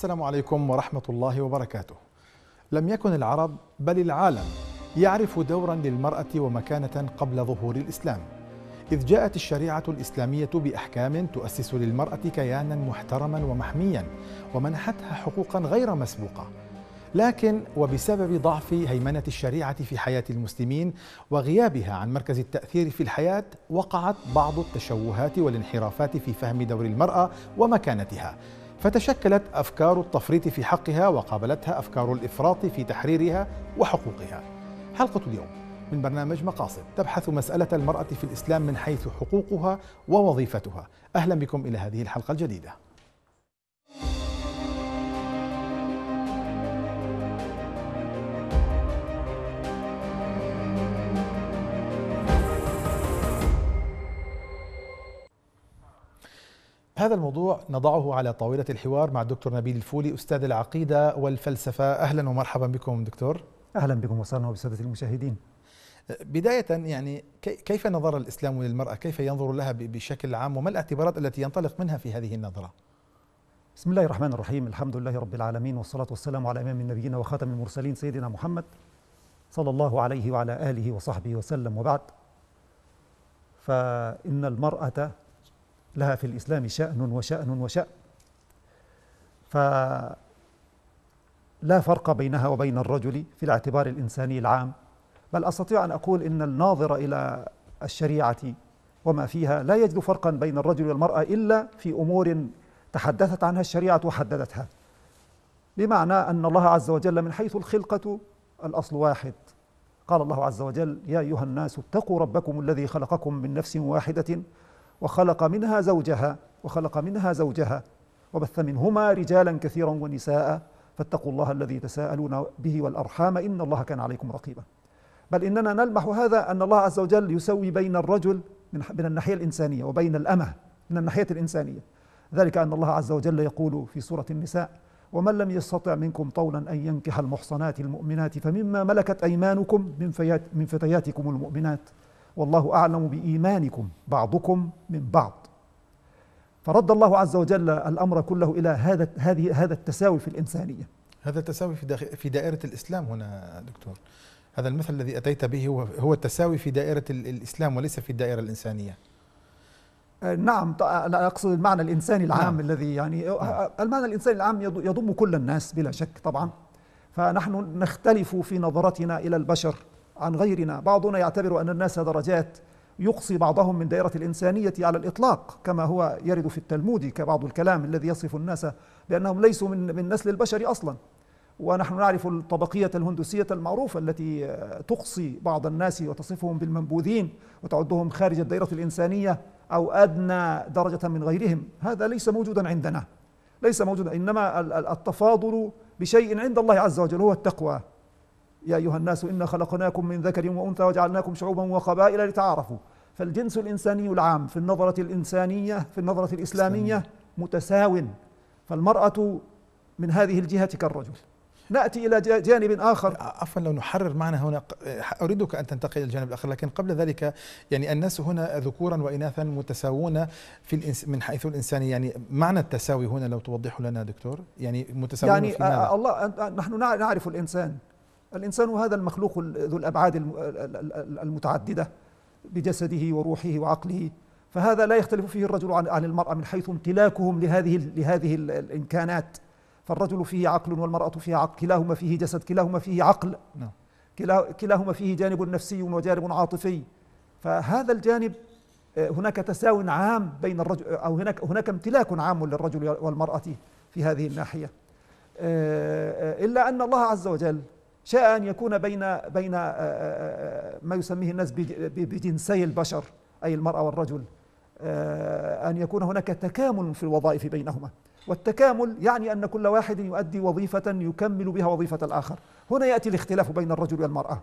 السلام عليكم ورحمة الله وبركاته لم يكن العرب بل العالم يعرف دورا للمرأة ومكانة قبل ظهور الإسلام إذ جاءت الشريعة الإسلامية بأحكام تؤسس للمرأة كيانا محترما ومحميا ومنحتها حقوقا غير مسبوقة لكن وبسبب ضعف هيمنة الشريعة في حياة المسلمين وغيابها عن مركز التأثير في الحياة وقعت بعض التشوهات والانحرافات في فهم دور المرأة ومكانتها فتشكلت أفكار التفريط في حقها وقابلتها أفكار الإفراط في تحريرها وحقوقها حلقة اليوم من برنامج مقاصد تبحث مسألة المرأة في الإسلام من حيث حقوقها ووظيفتها أهلا بكم إلى هذه الحلقة الجديدة هذا الموضوع نضعه على طاولة الحوار مع الدكتور نبيل الفولي أستاذ العقيدة والفلسفة أهلا ومرحبا بكم دكتور أهلا بكم وسهلا وبسادة المشاهدين بداية يعني كيف نظر الإسلام للمرأة كيف ينظر لها بشكل عام وما الاعتبارات التي ينطلق منها في هذه النظرة بسم الله الرحمن الرحيم الحمد لله رب العالمين والصلاة والسلام على إمام النبيين وخاتم المرسلين سيدنا محمد صلى الله عليه وعلى آله وصحبه وسلم وبعد فإن المرأة لها في الإسلام شأن وشأن وشأن فلا فرق بينها وبين الرجل في الاعتبار الإنساني العام بل أستطيع أن أقول إن الناظر إلى الشريعة وما فيها لا يجد فرقا بين الرجل والمرأة إلا في أمور تحدثت عنها الشريعة وحددتها بمعنى أن الله عز وجل من حيث الخلقة الأصل واحد قال الله عز وجل يا أيها الناس اتقوا ربكم الذي خلقكم من نفس واحدة وخلق منها زوجها وخلق منها زوجها وبث منهما رجالا كثيرا ونساء فاتقوا الله الذي تساءلون به والأرحام إن الله كان عليكم رقيبا بل إننا نلمح هذا أن الله عز وجل يسوي بين الرجل من, من الناحية الإنسانية وبين الأمة من الناحية الإنسانية ذلك أن الله عز وجل يقول في سورة النساء ومن لم يستطع منكم طولا أن ينكح المحصنات المؤمنات فمما ملكت أيمانكم من, من فتياتكم المؤمنات والله أعلم بإيمانكم بعضكم من بعض فرد الله عز وجل الأمر كله إلى هذا هذه هذا التساوي في الإنسانية هذا التساوي في في دائرة الإسلام هنا دكتور هذا المثل الذي أتيت به هو هو التساوي في دائرة الإسلام وليس في الدائرة الإنسانية آه، نعم أنا أقصد المعنى الإنساني العام نعم. الذي يعني آه، نعم. آه، المعنى الإنساني العام يضم كل الناس بلا شك طبعا فنحن نختلف في نظرتنا إلى البشر عن غيرنا بعضنا يعتبر أن الناس درجات يقصي بعضهم من دائرة الإنسانية على الإطلاق كما هو يرد في التلمود كبعض الكلام الذي يصف الناس بأنهم ليسوا من, من نسل البشر أصلا ونحن نعرف الطبقية الهندوسية المعروفة التي تقصي بعض الناس وتصفهم بالمنبوذين وتعدهم خارج الدائرة الإنسانية أو أدنى درجة من غيرهم هذا ليس موجودا عندنا ليس موجودا إنما التفاضل بشيء عند الله عز وجل هو التقوى يا أيها الناس إنا خلقناكم من ذكر وأنثى وجعلناكم شعوبا وقبائل لتعارفوا فالجنس الإنساني العام في النظرة الإنسانية في النظرة الإسلامية متساو فالمرأة من هذه الجهة كالرجل ناتي الى جانب اخر عفوا لو نحرر معنا هنا اريدك ان تنتقل الى الجانب الاخر لكن قبل ذلك يعني الناس هنا ذكورا واناثا متساوون في الإنس من حيث الإنسان يعني معنى التساوي هنا لو توضحه لنا دكتور يعني متساوون يعني في آه، الله نحن نعرف الانسان الإنسان هذا المخلوق ذو الأبعاد المتعددة بجسده وروحه وعقله فهذا لا يختلف فيه الرجل عن المرأة من حيث امتلاكهم لهذه لهذه الإمكانات فالرجل فيه عقل والمرأة فيها عقل كلاهما فيه جسد كلاهما فيه عقل نعم. كلاهما فيه جانب نفسي وجانب عاطفي فهذا الجانب آه، هناك تساو عام بين الرجل أو هناك هناك امتلاك عام للرجل والمرأة في هذه الناحية آه، آه، إلا أن الله عز وجل شاء أن يكون بين بين آه، آه، آه، ما يسميه الناس بجنسي البشر أي المرأة والرجل أن يكون هناك تكامل في الوظائف بينهما والتكامل يعني أن كل واحد يؤدي وظيفة يكمل بها وظيفة الآخر هنا يأتي الاختلاف بين الرجل والمرأة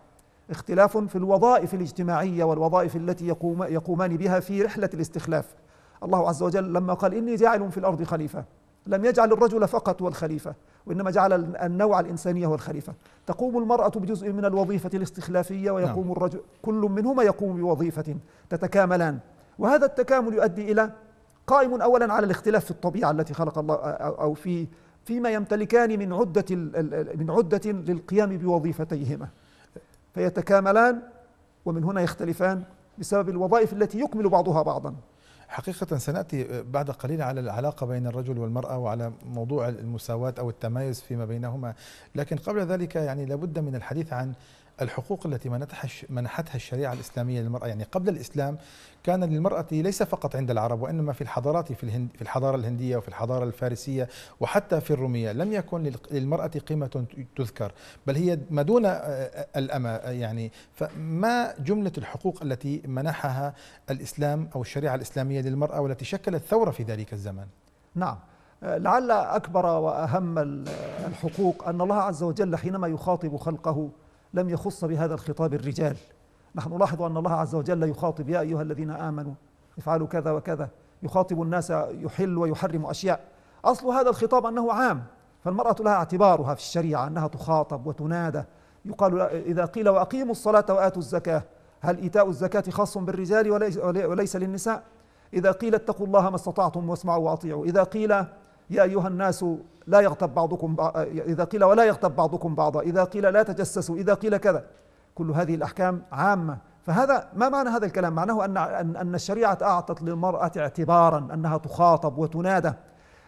اختلاف في الوظائف الاجتماعية والوظائف التي يقوم يقومان بها في رحلة الاستخلاف الله عز وجل لما قال إني جاعل في الأرض خليفة لم يجعل الرجل فقط هو الخليفة وإنما جعل النوع الإنساني هو الخليفة تقوم المرأة بجزء من الوظيفة الاستخلافية ويقوم نعم. الرجل كل منهما يقوم بوظيفة تتكاملان وهذا التكامل يؤدي إلى قائم أولا على الاختلاف في الطبيعة التي خلق الله أو في فيما يمتلكان من عدة من عدة للقيام بوظيفتيهما فيتكاملان ومن هنا يختلفان بسبب الوظائف التي يكمل بعضها بعضا حقيقة سنأتي بعد قليل على العلاقة بين الرجل والمرأة وعلى موضوع المساواة أو التمايز فيما بينهما لكن قبل ذلك يعني لابد من الحديث عن الحقوق التي منحتها الشريعة الإسلامية للمرأة يعني قبل الإسلام كان للمرأة ليس فقط عند العرب وإنما في الحضارات في, الهند في الحضارة الهندية وفي الحضارة الفارسية وحتى في الرومية لم يكن للمرأة قيمة تذكر بل هي ما دون الأمة يعني فما جملة الحقوق التي منحها الإسلام أو الشريعة الإسلامية للمرأة والتي شكلت ثورة في ذلك الزمن نعم لعل أكبر وأهم الحقوق أن الله عز وجل حينما يخاطب خلقه لم يخص بهذا الخطاب الرجال نحن نلاحظ أن الله عز وجل يخاطب يا أيها الذين آمنوا افعلوا كذا وكذا يخاطب الناس يحل ويحرم أشياء أصل هذا الخطاب أنه عام فالمرأة لها اعتبارها في الشريعة أنها تخاطب وتنادى يقال إذا قيل وأقيموا الصلاة وآتوا الزكاة هل إيتاء الزكاة خاص بالرجال وليس للنساء إذا قيل اتقوا الله ما استطعتم واسمعوا وأطيعوا إذا قيل يا أيها الناس لا يغتب بعضكم آه، إذا قيل ولا يغتب بعضكم بعضا إذا قيل لا تجسسوا إذا قيل كذا كل هذه الأحكام عامة فهذا ما معنى هذا الكلام معناه أن, أن الشريعة أعطت للمرأة اعتبارا أنها تخاطب وتنادى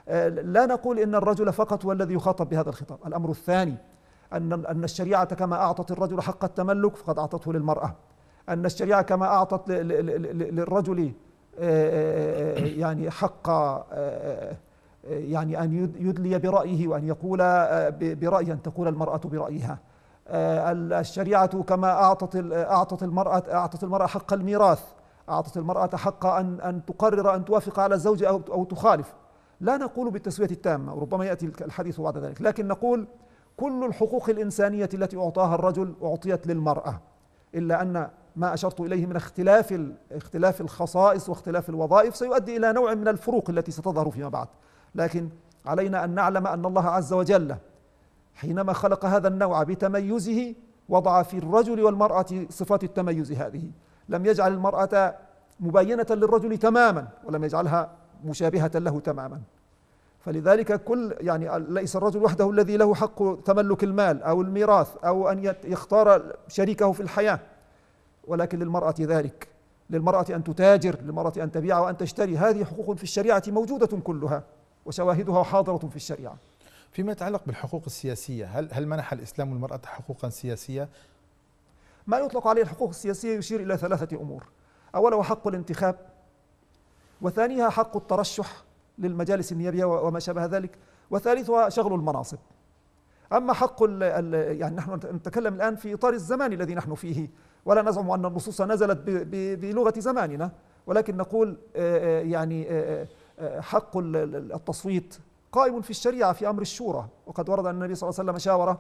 آه، لا نقول إن الرجل فقط هو الذي يخاطب بهذا الخطاب الأمر الثاني أن أن الشريعة كما أعطت الرجل حق التملك فقد أعطته للمرأة أن الشريعة كما أعطت للرجل آه، يعني حق يعني أن يدلي برأيه وأن يقول آه، برأي أن تقول المرأة برأيها آه، الشريعة كما أعطت أعطت المرأة أعطت المرأة حق الميراث أعطت المرأة حق أن أن تقرر أن توافق على الزوج أو أو تخالف لا نقول بالتسوية التامة وربما يأتي الحديث بعد ذلك لكن نقول كل الحقوق الإنسانية التي أعطاها الرجل أعطيت للمرأة إلا أن ما أشرت إليه من اختلاف اختلاف الخصائص واختلاف الوظائف سيؤدي إلى نوع من الفروق التي ستظهر فيما بعد لكن علينا أن نعلم أن الله عز وجل حينما خلق هذا النوع بتميزه وضع في الرجل والمرأة صفات التميز هذه لم يجعل المرأة مباينة للرجل تماما ولم يجعلها مشابهة له تماما فلذلك كل يعني ليس الرجل وحده الذي له حق تملك المال أو الميراث أو أن يختار شريكه في الحياة ولكن للمرأة ذلك للمرأة أن تتاجر للمرأة أن تبيع وأن تشتري هذه حقوق في الشريعة موجودة كلها وشواهدها حاضرة في الشريعة فيما يتعلق بالحقوق السياسية هل, هل منح الإسلام المرأة حقوقا سياسية؟ ما يطلق عليه الحقوق السياسية يشير إلى ثلاثة أمور أولا حق الانتخاب وثانيها حق الترشح للمجالس النيابية وما شابه ذلك وثالثها شغل المناصب أما حق ال ال يعني نحن نتكلم الآن في إطار الزمان الذي نحن فيه ولا نزعم أن النصوص نزلت بلغة زماننا ولكن نقول آه، آه، يعني آه، حق التصويت قائم في الشريعة في أمر الشورى وقد ورد أن النبي صلى الله عليه وسلم شاور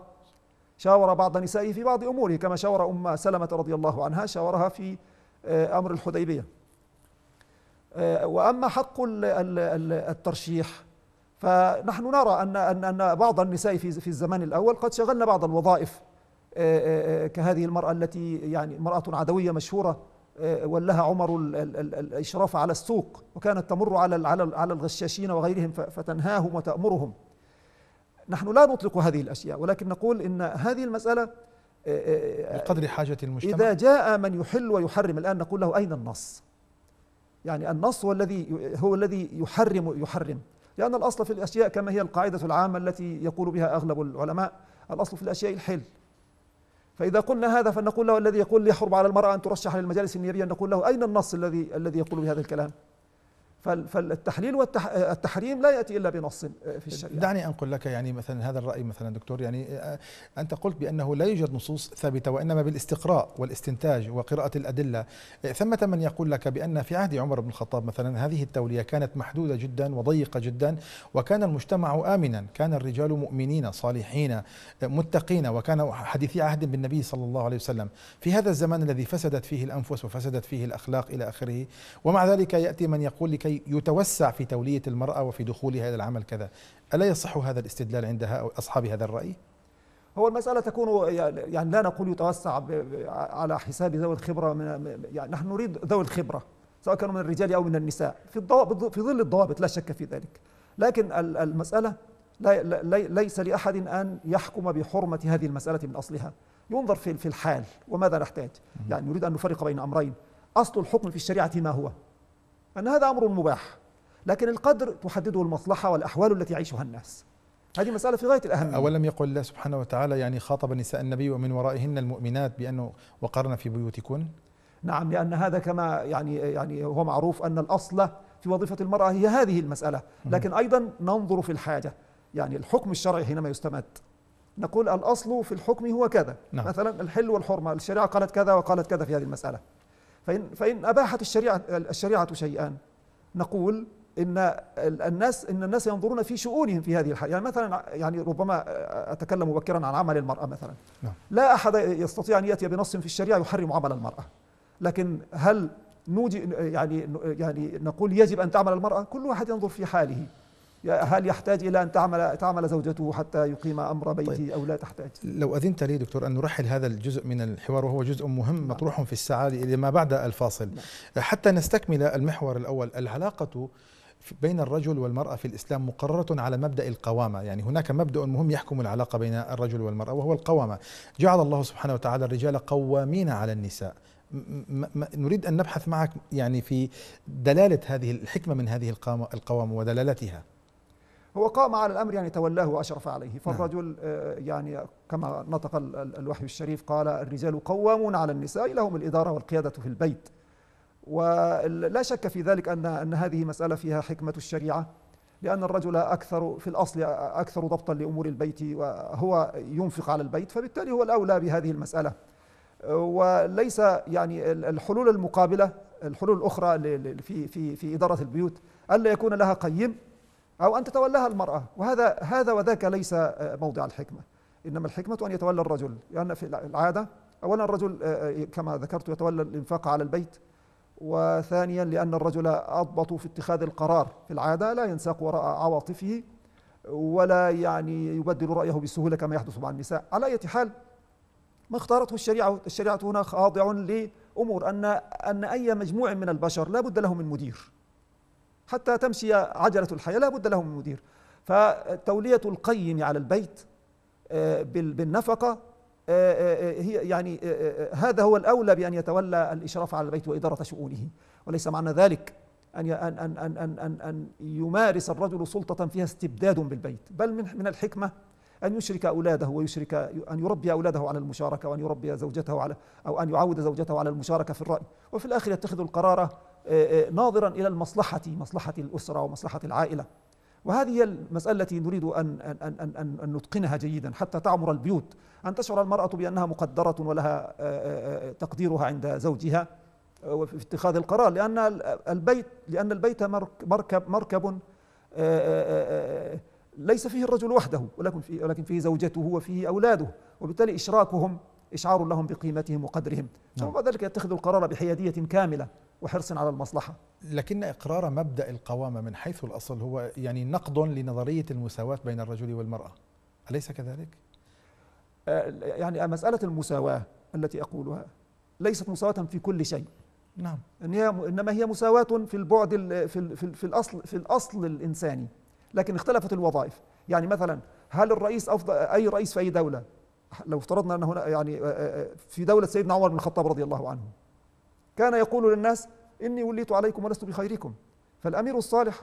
شاور بعض نسائه في بعض أموره كما شاور أم سلمة رضي الله عنها شاورها في آه، أمر الحديبية آه، وأما حق الترشيح فنحن نرى أن أن بعض النساء في في الزمان الأول قد شغلن بعض الوظائف آه، كهذه المرأة التي يعني امرأة عدوية مشهورة ولاها عمر الاشراف على السوق وكانت تمر على على الغشاشين وغيرهم فتنهاهم وتامرهم نحن لا نطلق هذه الاشياء ولكن نقول ان هذه المساله آه، آه، آه، بقدر حاجه المجتمع اذا جاء من يحل ويحرم الان نقول له اين النص يعني النص هو الذي هو الذي يحرم يحرم لان الاصل في الاشياء كما هي القاعده العامه التي يقول بها اغلب العلماء الاصل في الاشياء الحل فإذا قلنا هذا فنقول له الذي يقول يحرم على المرأة أن ترشح للمجالس النيابية نقول له أين النص الذي الذي يقول بهذا الكلام؟ فالتحليل والتحريم لا ياتي الا بنص آه، في الشريعه. دعني انقل لك يعني مثلا هذا الراي مثلا دكتور يعني آه، آه، انت قلت بانه لا يوجد نصوص ثابته وانما بالاستقراء والاستنتاج وقراءه الادله، ثمة من يقول لك بان في عهد عمر بن الخطاب مثلا هذه التوليه كانت محدوده جدا وضيقه جدا وكان المجتمع امنا، كان الرجال مؤمنين صالحين متقين وكان حديثي عهد بالنبي صلى الله عليه وسلم، في هذا الزمان الذي فسدت فيه الانفس وفسدت فيه الاخلاق الى اخره، ومع ذلك ياتي من يقول لكي كي يتوسع في تولية المرأة وفي دخولها إلى العمل كذا ألا يصح هذا الاستدلال عند أصحاب هذا الرأي؟ هو المسألة تكون يعني, يعني لا نقول يتوسع على حساب ذوي الخبرة من يعني نحن نريد ذوي الخبرة سواء كانوا من الرجال أو من النساء في في ظل الضوابط لا شك في ذلك لكن المسألة لا ليس لأحد أن يحكم بحرمة هذه المسألة من أصلها ينظر في الحال وماذا نحتاج يعني نريد أن نفرق بين أمرين أصل الحكم في الشريعة ما هو أن هذا أمر مباح لكن القدر تحدده المصلحة والأحوال التي يعيشها الناس هذه مسألة في غاية الأهمية أولم يقل الله سبحانه وتعالى يعني خاطب نساء النبي ومن ورائهن المؤمنات بأنه وقرن في بيوتكن نعم لأن هذا كما يعني يعني هو معروف أن الأصل في وظيفة المرأة هي هذه المسألة لكن أيضا ننظر في الحاجة يعني الحكم الشرعي حينما يستمد نقول الأصل في الحكم هو كذا نعم. مثلا الحل والحرمة الشريعة قالت كذا وقالت كذا في هذه المسألة فإن, فإن أباحت الشريعة, الشريعة شيئا نقول إن الناس إن الناس ينظرون في شؤونهم في هذه الحالة يعني مثلا يعني ربما أتكلم مبكرا عن عمل المرأة مثلا لا, نعم. لا أحد يستطيع أن يأتي بنص في الشريعة يحرم عمل المرأة لكن هل نوجي يعني يعني نقول يجب أن تعمل المرأة كل واحد ينظر في حاله هل يحتاج إلى أن تعمل تعمل زوجته حتى يقيم أمر طيب. بيته طيب أو لا تحتاج لو أذنت لي دكتور أن نرحل هذا الجزء من الحوار وهو جزء مهم نعم. مطروح في السعاده إلى ما بعد الفاصل نعم. حتى نستكمل المحور الأول العلاقة بين الرجل والمرأة في الإسلام مقررة على مبدأ القوامة يعني هناك مبدأ مهم يحكم العلاقة بين الرجل والمرأة وهو القوامة جعل الله سبحانه وتعالى الرجال قوامين على النساء نريد أن نبحث معك يعني في دلالة هذه الحكمة من هذه القوامة ودلالتها هو قام على الأمر يعني تولاه وأشرف عليه نعم. فالرجل آه، يعني كما نطق الوحي الشريف قال الرجال قوامون على النساء لهم الإدارة والقيادة في البيت ولا شك في ذلك أن, أن هذه مسألة فيها حكمة الشريعة لأن الرجل أكثر في الأصل أكثر ضبطا لأمور البيت وهو ينفق على البيت فبالتالي هو الأولى بهذه المسألة وليس يعني الحلول المقابلة الحلول الأخرى في, في, في إدارة البيوت ألا يكون لها قيم أو أن تتولاها المرأة وهذا هذا وذاك ليس آه، موضع الحكمة إنما الحكمة أن يتولى الرجل لأن في العادة أولا الرجل آه، آه، كما ذكرت يتولى الإنفاق على البيت وثانيا لأن الرجل أضبط في اتخاذ القرار في العادة لا ينساق وراء عواطفه ولا يعني يبدل رأيه بسهولة كما يحدث مع النساء على أي حال ما اختارته الشريعة الشريعة هنا خاضع لأمور أن أن أي مجموع من البشر لا بد له من مدير حتى تمشي عجلة الحياة لا بد لهم من مدير فتولية القيم على البيت آه، بالنفقة آه، آه، هي يعني هذا هو الأولى بأن يتولى الإشراف على البيت وإدارة شؤونه وليس معنى ذلك أن أن أن أن أن أن يمارس الرجل سلطة فيها استبداد بالبيت بل من من الحكمة أن يشرك أولاده ويشرك أن يربي أولاده على المشاركة وأن يربي زوجته على أو أن يعود زوجته على المشاركة في الرأي وفي الآخر يتخذ القرار آه، آه، ناظرا إلى المصلحة مصلحة الأسرة ومصلحة العائلة وهذه هي المسألة التي نريد أن, أن, أن, أن, أن نتقنها جيدا حتى تعمر البيوت أن تشعر المرأة بأنها مقدرة ولها آه، تقديرها عند زوجها في اتخاذ القرار لأن البيت لأن البيت مركب مركب ليس فيه الرجل وحده ولكن فيه, ولكن فيه زوجته وفيه أولاده وبالتالي إشراكهم إشعار لهم بقيمتهم وقدرهم نعم. ثم بعد ذلك يتخذ القرار بحيادية كاملة وحرص على المصلحة لكن إقرار مبدأ القوامة من حيث الأصل هو يعني نقد لنظرية المساواة بين الرجل والمرأة أليس كذلك؟ آه، يعني مسألة المساواة التي أقولها ليست مساواة في كل شيء نعم إن هي إنما هي مساواة في البعد في, في, في الأصل في الأصل الإنساني لكن اختلفت الوظائف يعني مثلا هل الرئيس أفضل أي رئيس في أي دولة لو افترضنا أن هنا يعني آه، آه، في دولة سيدنا عمر بن الخطاب رضي الله عنه كان يقول للناس إني وليت عليكم ولست بخيركم فالأمير الصالح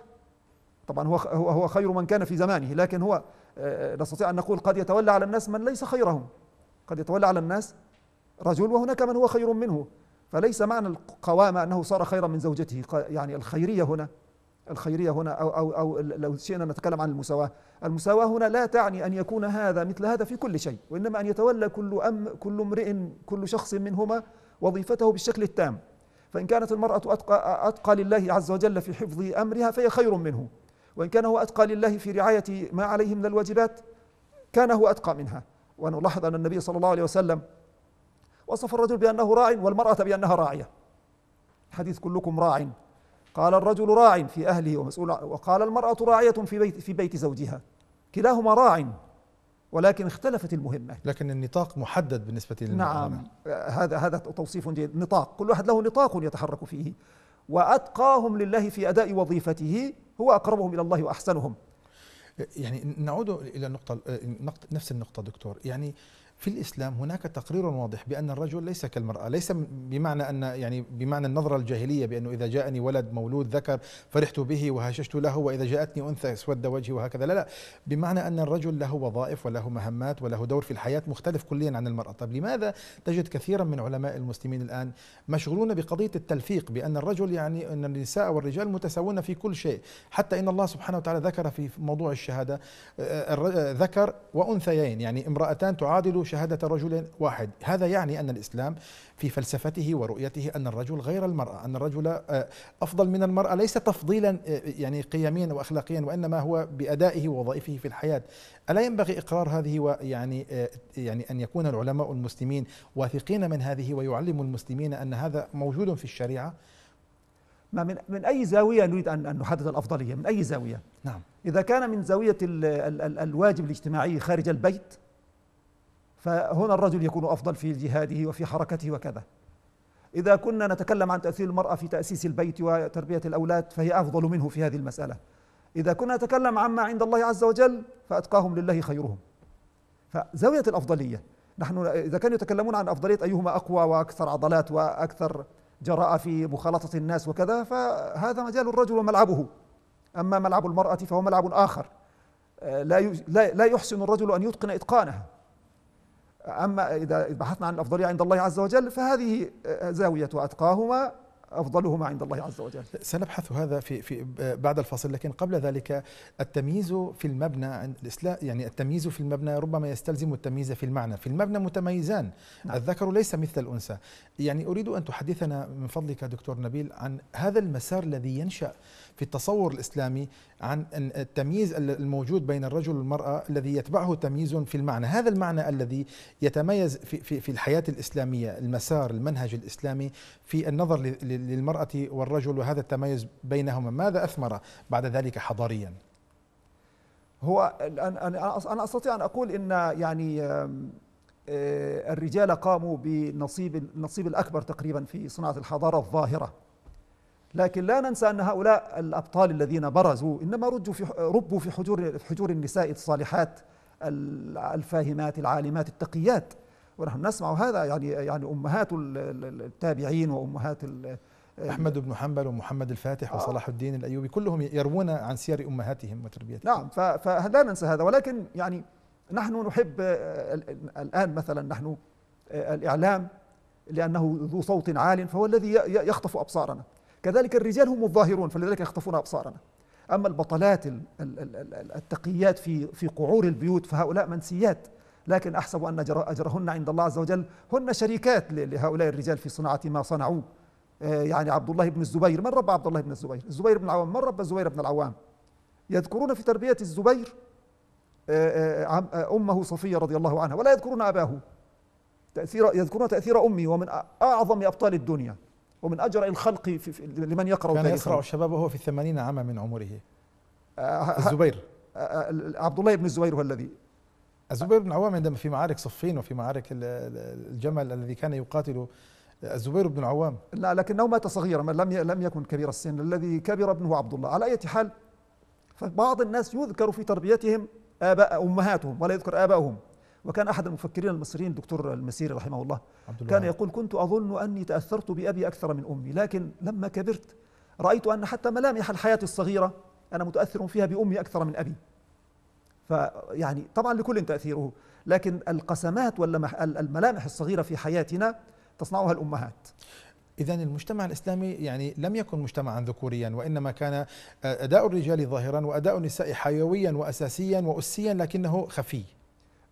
طبعا هو هو خير من كان في زمانه لكن هو آه، آه، نستطيع أن نقول قد يتولى على الناس من ليس خيرهم قد يتولى على الناس رجل وهناك من هو خير منه فليس معنى القوامة أنه صار خيرا من زوجته يعني الخيرية هنا الخيرية هنا أو, أو, أو لو شئنا نتكلم عن المساواة المساواة هنا لا تعني أن يكون هذا مثل هذا في كل شيء وإنما أن يتولى كل أم كل امرئ كل شخص منهما وظيفته بالشكل التام فإن كانت المرأة أتقى, أتقى لله عز وجل في حفظ أمرها فهي خير منه وإن كان هو أتقى لله في رعاية ما عليه من الواجبات كان هو أتقى منها ونلاحظ أن النبي صلى الله عليه وسلم وصف الرجل بأنه راع والمرأة بأنها راعية حديث كلكم راع قال الرجل راع في أهله ومسؤول وقال المرأة راعية في بيت, في بيت زوجها كلاهما راع ولكن اختلفت المهمة لكن النطاق محدد بالنسبة للمعلمة نعم هذا هذا توصيف جيد نطاق كل واحد له نطاق يتحرك فيه وأتقاهم لله في أداء وظيفته هو أقربهم إلى الله وأحسنهم يعني نعود إلى النقطة نفس النقطة دكتور يعني في الاسلام هناك تقرير واضح بان الرجل ليس كالمراه، ليس بمعنى ان يعني بمعنى النظره الجاهليه بانه اذا جاءني ولد مولود ذكر فرحت به وهششت له واذا جاءتني انثى اسود وجهي وهكذا، لا لا، بمعنى ان الرجل له وظائف وله مهمات وله دور في الحياه مختلف كليا عن المراه، طب لماذا تجد كثيرا من علماء المسلمين الان مشغولون بقضيه التلفيق بان الرجل يعني ان النساء والرجال متساوون في كل شيء، حتى ان الله سبحانه وتعالى ذكر في موضوع الشهاده آه، آه، آه، ذكر وانثيين يعني امراتان تعادل شهادة رجل واحد هذا يعني أن الإسلام في فلسفته ورؤيته أن الرجل غير المرأة أن الرجل آه، أفضل من المرأة ليس تفضيلا آه، يعني قيميا وأخلاقيا وإنما هو بأدائه ووظائفه في الحياة ألا ينبغي إقرار هذه ويعني آه، يعني أن يكون العلماء المسلمين واثقين من هذه ويعلموا المسلمين أن هذا موجود في الشريعة ما من من اي زاويه نريد ان ان نحدد الافضليه من اي زاويه نعم اذا كان من زاويه الـ الـ الواجب الاجتماعي خارج البيت فهنا الرجل يكون أفضل في جهاده وفي حركته وكذا إذا كنا نتكلم عن تأثير المرأة في تأسيس البيت وتربية الأولاد فهي أفضل منه في هذه المسألة إذا كنا نتكلم عما عند الله عز وجل فأتقاهم لله خيرهم فزاوية الأفضلية نحن إذا كانوا يتكلمون عن أفضلية أيهما أقوى وأكثر عضلات وأكثر جراءة في مخالطة الناس وكذا فهذا مجال الرجل وملعبه أما ملعب المرأة فهو ملعب آخر لا لا يحسن الرجل أن يتقن إتقانه أما إذا بحثنا عن الأفضلية عند الله عز وجل فهذه زاوية أتقاهما افضلهما عند الله عز وجل. سنبحث هذا في في بعد الفصل لكن قبل ذلك التمييز في المبنى يعني التمييز في المبنى ربما يستلزم التمييز في المعنى، في المبنى متميزان نعم. الذكر ليس مثل الانثى. يعني اريد ان تحدثنا من فضلك دكتور نبيل عن هذا المسار الذي ينشا في التصور الإسلامي عن التمييز الموجود بين الرجل والمرأة الذي يتبعه تمييز في المعنى هذا المعنى الذي يتميز في, في, في الحياة الإسلامية المسار المنهج الإسلامي في النظر للمرأة والرجل وهذا التميز بينهما ماذا أثمر بعد ذلك حضاريا؟ هو أنا أستطيع أن أقول أن يعني آه، الرجال قاموا بنصيب النصيب الأكبر تقريبا في صناعة الحضارة الظاهرة لكن لا ننسى أن هؤلاء الأبطال الذين برزوا إنما رجوا في ربوا في حجور, حجور النساء الصالحات الفاهمات العالمات التقيات ونحن نسمع هذا يعني يعني امهات التابعين وامهات احمد بن حنبل ومحمد الفاتح آه وصلاح الدين الايوبي كلهم يروون عن سير امهاتهم وتربيتهم نعم فلا ننسى هذا ولكن يعني نحن نحب الان مثلا نحن آه، الاعلام لانه ذو صوت عال فهو الذي يخطف ابصارنا كذلك الرجال هم الظاهرون فلذلك يخطفون أبصارنا أما البطلات التقيات في في قعور البيوت فهؤلاء منسيات لكن أحسب أن أجرهن عند الله عز وجل هن شريكات لهؤلاء الرجال في صناعة ما صنعوا آه، يعني عبد الله بن الزبير من ربى عبد الله بن الزبير الزبير بن العوام من ربى الزبير بن العوام يذكرون في تربية الزبير آه، آه، أمه صفية رضي الله عنها ولا يذكرون أباه تأثير يذكرون تأثير أمي ومن أعظم أبطال الدنيا ومن أجر الخلق في في لمن يقرأ كان يقرأ الشباب وهو في الثمانين عاما من عمره آه، آه، آه، الزبير عبد الله بن الزبير هو الذي الزبير بن عوام عندما في معارك صفين وفي معارك الجمل الذي كان يقاتل الزبير بن العوام لا لكنه مات صغيرا لم لم يكن كبير السن الذي كبر ابنه عبد الله على أي حال فبعض الناس يذكر في تربيتهم آباء أمهاتهم ولا يذكر ابائهم وكان أحد المفكرين المصريين الدكتور المسيري رحمه الله كان يقول كنت أظن أني تأثرت بأبي أكثر من أمي لكن لما كبرت رأيت أن حتى ملامح الحياة الصغيرة أنا متأثر فيها بأمي أكثر من أبي فيعني طبعا لكل تأثيره لكن القسمات والملامح الصغيرة في حياتنا تصنعها الأمهات إذا المجتمع الإسلامي يعني لم يكن مجتمعا ذكوريا وإنما كان آه، أداء الرجال ظاهرا وأداء النساء حيويا وأساسيا وأسيا لكنه خفي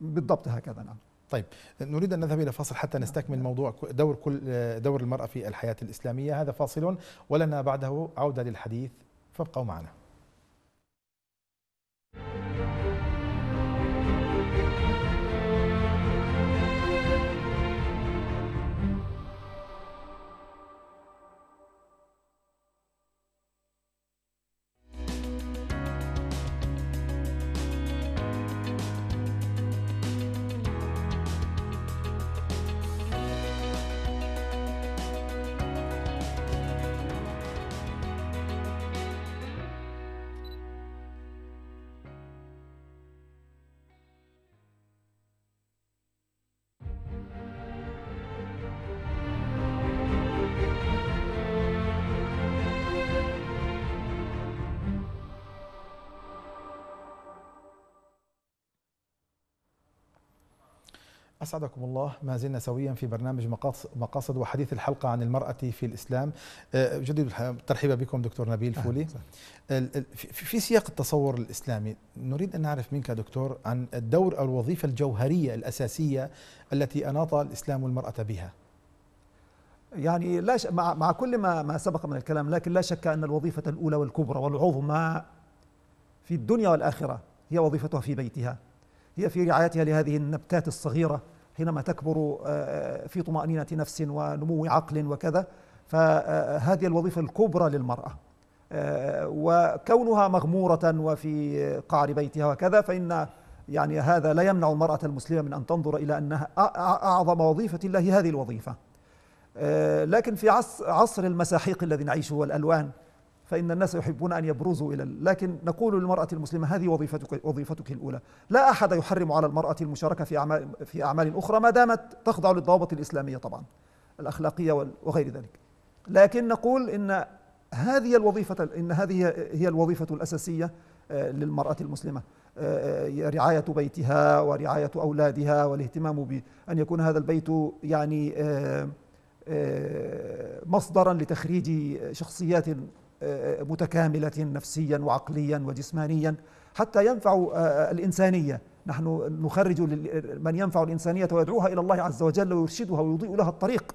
بالضبط هكذا نعم طيب نريد ان نذهب الى فاصل حتى نستكمل موضوع دور كل دور المراه في الحياه الاسلاميه هذا فاصل ولنا بعده عوده للحديث فابقوا معنا أسعدكم الله ما زلنا سويا في برنامج مقاصد وحديث الحلقة عن المرأة في الإسلام آه، جديد الترحيب بكم دكتور نبيل فولي في سياق التصور الإسلامي نريد أن نعرف منك دكتور عن الدور أو الوظيفة الجوهرية الأساسية التي أناط الإسلام المرأة بها يعني لا ش... مع... مع كل ما ما سبق من الكلام لكن لا شك أن الوظيفة الأولى والكبرى والعظمى في الدنيا والآخرة هي وظيفتها في بيتها هي في رعايتها لهذه النبتات الصغيرة حينما تكبر آه، آه، في طمأنينة نفس ونمو عقل وكذا فهذه الوظيفة الكبرى للمرأة آه، وكونها مغمورة وفي قعر بيتها وكذا فإن يعني هذا لا يمنع المرأة المسلمة من أن تنظر إلى أنها أعظم وظيفة الله هذه الوظيفة لكن في عصر المساحيق الذي نعيشه والألوان فإن الناس يحبون أن يبرزوا إلى لكن نقول للمرأة المسلمة هذه وظيفتك, وظيفتك الأولى لا أحد يحرم على المرأة المشاركة في أعمال, في أعمال أخرى ما دامت تخضع للضوابط الإسلامية طبعا الأخلاقية وغير ذلك لكن نقول إن هذه الوظيفة إن هذه هي الوظيفة الأساسية آه، للمرأة المسلمة آه، آه، رعاية بيتها ورعاية أولادها والاهتمام بأن يكون هذا البيت يعني مصدرا لتخريج شخصيات متكاملة نفسيا وعقليا وجسمانيا حتى ينفع آه، آه، الإنسانية نحن نخرج من ينفع الإنسانية ويدعوها إلى الله عز وجل ويرشدها ويضيء لها الطريق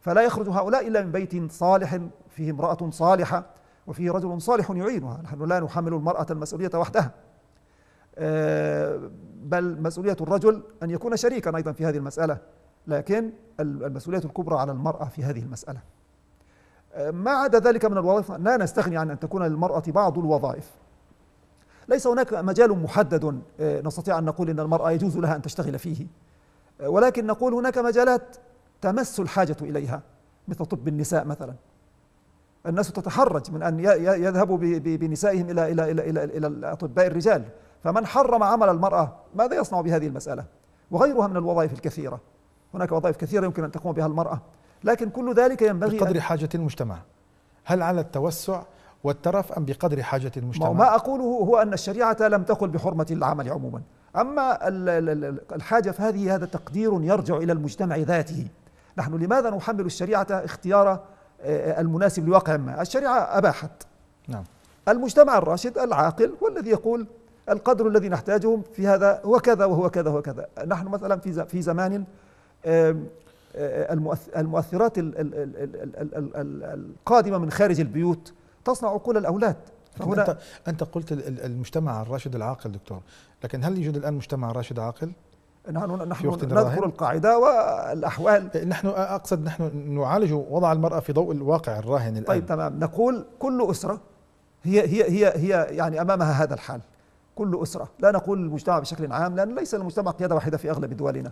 فلا يخرج هؤلاء إلا من بيت صالح فيه امرأة صالحة وفيه رجل صالح يعينها نحن لا نحمل المرأة المسؤولية وحدها آه، بل مسؤولية الرجل أن يكون شريكا أيضا في هذه المسألة لكن المسؤولية الكبرى على المرأة في هذه المسألة ما عدا ذلك من الوظائف لا نستغني عن أن تكون للمرأة بعض الوظائف ليس هناك مجال محدد آه، نستطيع أن نقول أن المرأة يجوز لها أن تشتغل فيه آه، ولكن نقول هناك مجالات تمس الحاجة إليها مثل طب النساء مثلا الناس تتحرج من أن يذهبوا بنسائهم إلى إلى إلى إلى, إلى الأطباء الرجال فمن حرم عمل المرأة ماذا يصنع بهذه المسألة وغيرها من الوظائف الكثيرة هناك وظائف كثيرة يمكن أن تقوم بها المرأة لكن كل ذلك ينبغي بقدر حاجة المجتمع هل على التوسع والترف أم بقدر حاجة المجتمع ما أقوله هو أن الشريعة لم تقل بحرمة العمل عموما أما الحاجة فهذه هذا تقدير يرجع إلى المجتمع ذاته نحن لماذا نحمل الشريعة اختيار آه، المناسب لواقع ما الشريعة أباحت نعم. المجتمع الراشد العاقل هو الذي يقول القدر الذي نحتاجه في هذا هو كذا وهو كذا وهو كذا نحن مثلا في في زمان المؤثرات القادمة من خارج البيوت تصنع عقول الأولاد هنا أنت, أنت قلت المجتمع الراشد العاقل دكتور لكن هل يوجد الآن مجتمع راشد عاقل؟ نحن نحن نذكر القاعده والاحوال إيه، نحن اقصد نحن نعالج وضع المراه في ضوء الواقع الراهن الان طيب تمام نقول كل اسره هي هي هي هي يعني امامها هذا الحال كل اسره لا نقول المجتمع بشكل عام لان ليس المجتمع قياده واحده في اغلب دولنا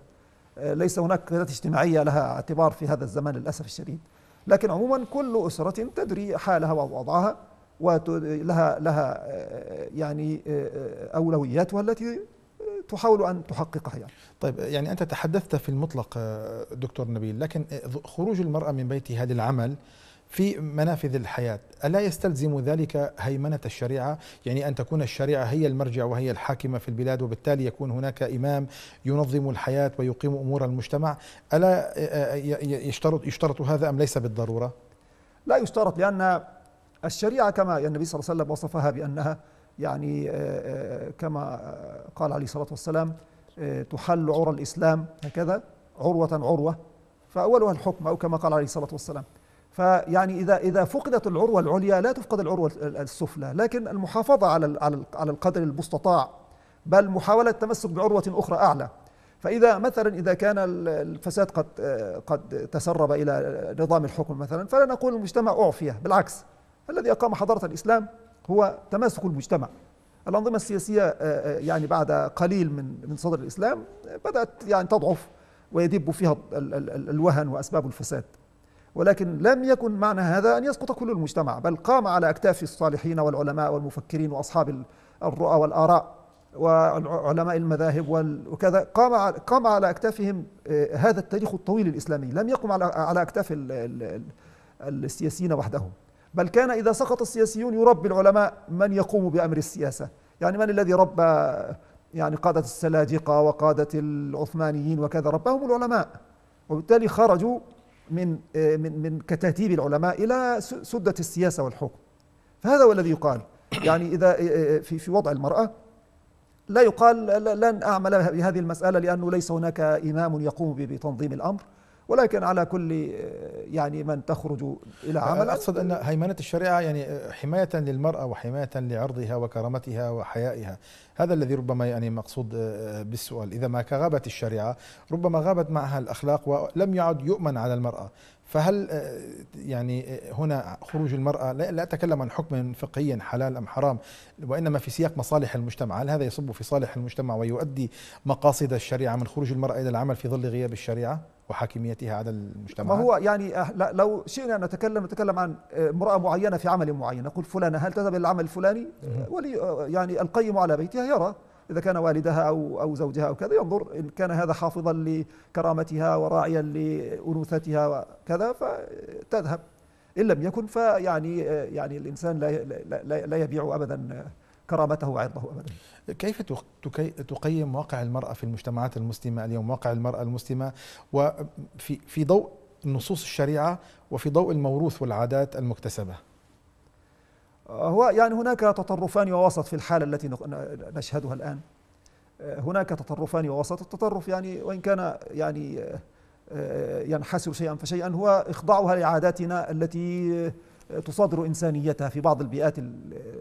آه، ليس هناك قيادات اجتماعية لها اعتبار في هذا الزمان للأسف الشديد لكن عموما كل أسرة تدري حالها ووضعها ولها لها آه، يعني آه، أولوياتها التي تحاول أن تحققها يعني. طيب يعني أنت تحدثت في المطلق دكتور نبيل لكن خروج المرأة من بيتها للعمل في منافذ الحياة ألا يستلزم ذلك هيمنة الشريعة يعني أن تكون الشريعة هي المرجع وهي الحاكمة في البلاد وبالتالي يكون هناك إمام ينظم الحياة ويقيم أمور المجتمع ألا يشترط, يشترط هذا أم ليس بالضرورة؟ لا يشترط لأن الشريعة كما يعني النبي صلى الله عليه وسلم وصفها بأنها يعني آه، آه، كما قال عليه الصلاة والسلام آه، تحل عرى الإسلام هكذا عروة عروة فأولها الحكم أو كما قال عليه الصلاة والسلام فيعني اذا اذا فقدت العروه العليا لا تفقد العروه السفلى لكن المحافظه على على القدر المستطاع بل محاوله التمسك بعروه اخرى اعلى فاذا مثلا اذا كان الفساد قد قد تسرب الى نظام الحكم مثلا فلا نقول المجتمع اعفي بالعكس الذي اقام حضاره الاسلام هو تماسك المجتمع الانظمه السياسيه آه، آه، يعني بعد قليل من من صدر الاسلام بدات يعني تضعف ويدب فيها الوهن واسباب الفساد ولكن لم يكن معنى هذا أن يسقط كل المجتمع بل قام على أكتاف الصالحين والعلماء والمفكرين وأصحاب الرؤى والآراء وعلماء المذاهب وكذا قام قام على أكتافهم آه، هذا التاريخ الطويل الإسلامي لم يقم على على أكتاف السياسيين وحدهم بل كان إذا سقط السياسيون يربي العلماء من يقوم بأمر السياسة يعني من الذي ربى يعني قادة السلاجقة وقادة العثمانيين وكذا رباهم العلماء وبالتالي خرجوا آه، من من من كتاتيب العلماء الى سده السياسه والحكم فهذا هو الذي يقال يعني اذا آه، آه، في في وضع المراه لا يقال لن اعمل بهذه المساله لانه ليس هناك امام يقوم بتنظيم الامر ولكن على كل آه، يعني من تخرج الى عمل اقصد ان هيمنه الشريعه يعني آه، حمايه للمراه وحمايه لعرضها وكرامتها وحيائها هذا الذي ربما يعني مقصود آه، بالسؤال اذا ما غابت الشريعه ربما غابت معها الاخلاق ولم يعد يؤمن على المراه فهل آه، يعني آه، هنا خروج المرأة لا أتكلم عن حكم فقهي حلال أم حرام وإنما في سياق مصالح المجتمع هل هذا يصب في صالح المجتمع ويؤدي مقاصد الشريعة من خروج المرأة إلى العمل في ظل غياب الشريعة وحاكميتها على المجتمع ما هو يعني آه، لو شئنا أن نتكلم نتكلم عن امرأة معينة في عمل معين نقول فلانة هل تذهب إلى العمل الفلاني ولي يعني القيم على بيتها يرى إذا كان والدها أو, أو زوجها أو كذا ينظر إن كان هذا حافظا لكرامتها وراعيا لأنوثتها وكذا فتذهب إن لم يكن فيعني يعني الإنسان لا, لا, لا يبيع أبدا كرامته وعرضه أبدا كيف تقيم واقع المرأة في المجتمعات المسلمة اليوم واقع المرأة المسلمة وفي في ضوء نصوص الشريعة وفي ضوء الموروث والعادات المكتسبة هو يعني هناك تطرفان ووسط في الحالة التي نشهدها الآن آه، هناك تطرفان ووسط التطرف يعني وإن كان يعني آه، ينحسر شيئا فشيئا هو إخضاعها لعاداتنا التي تصادر إنسانيتها في بعض البيئات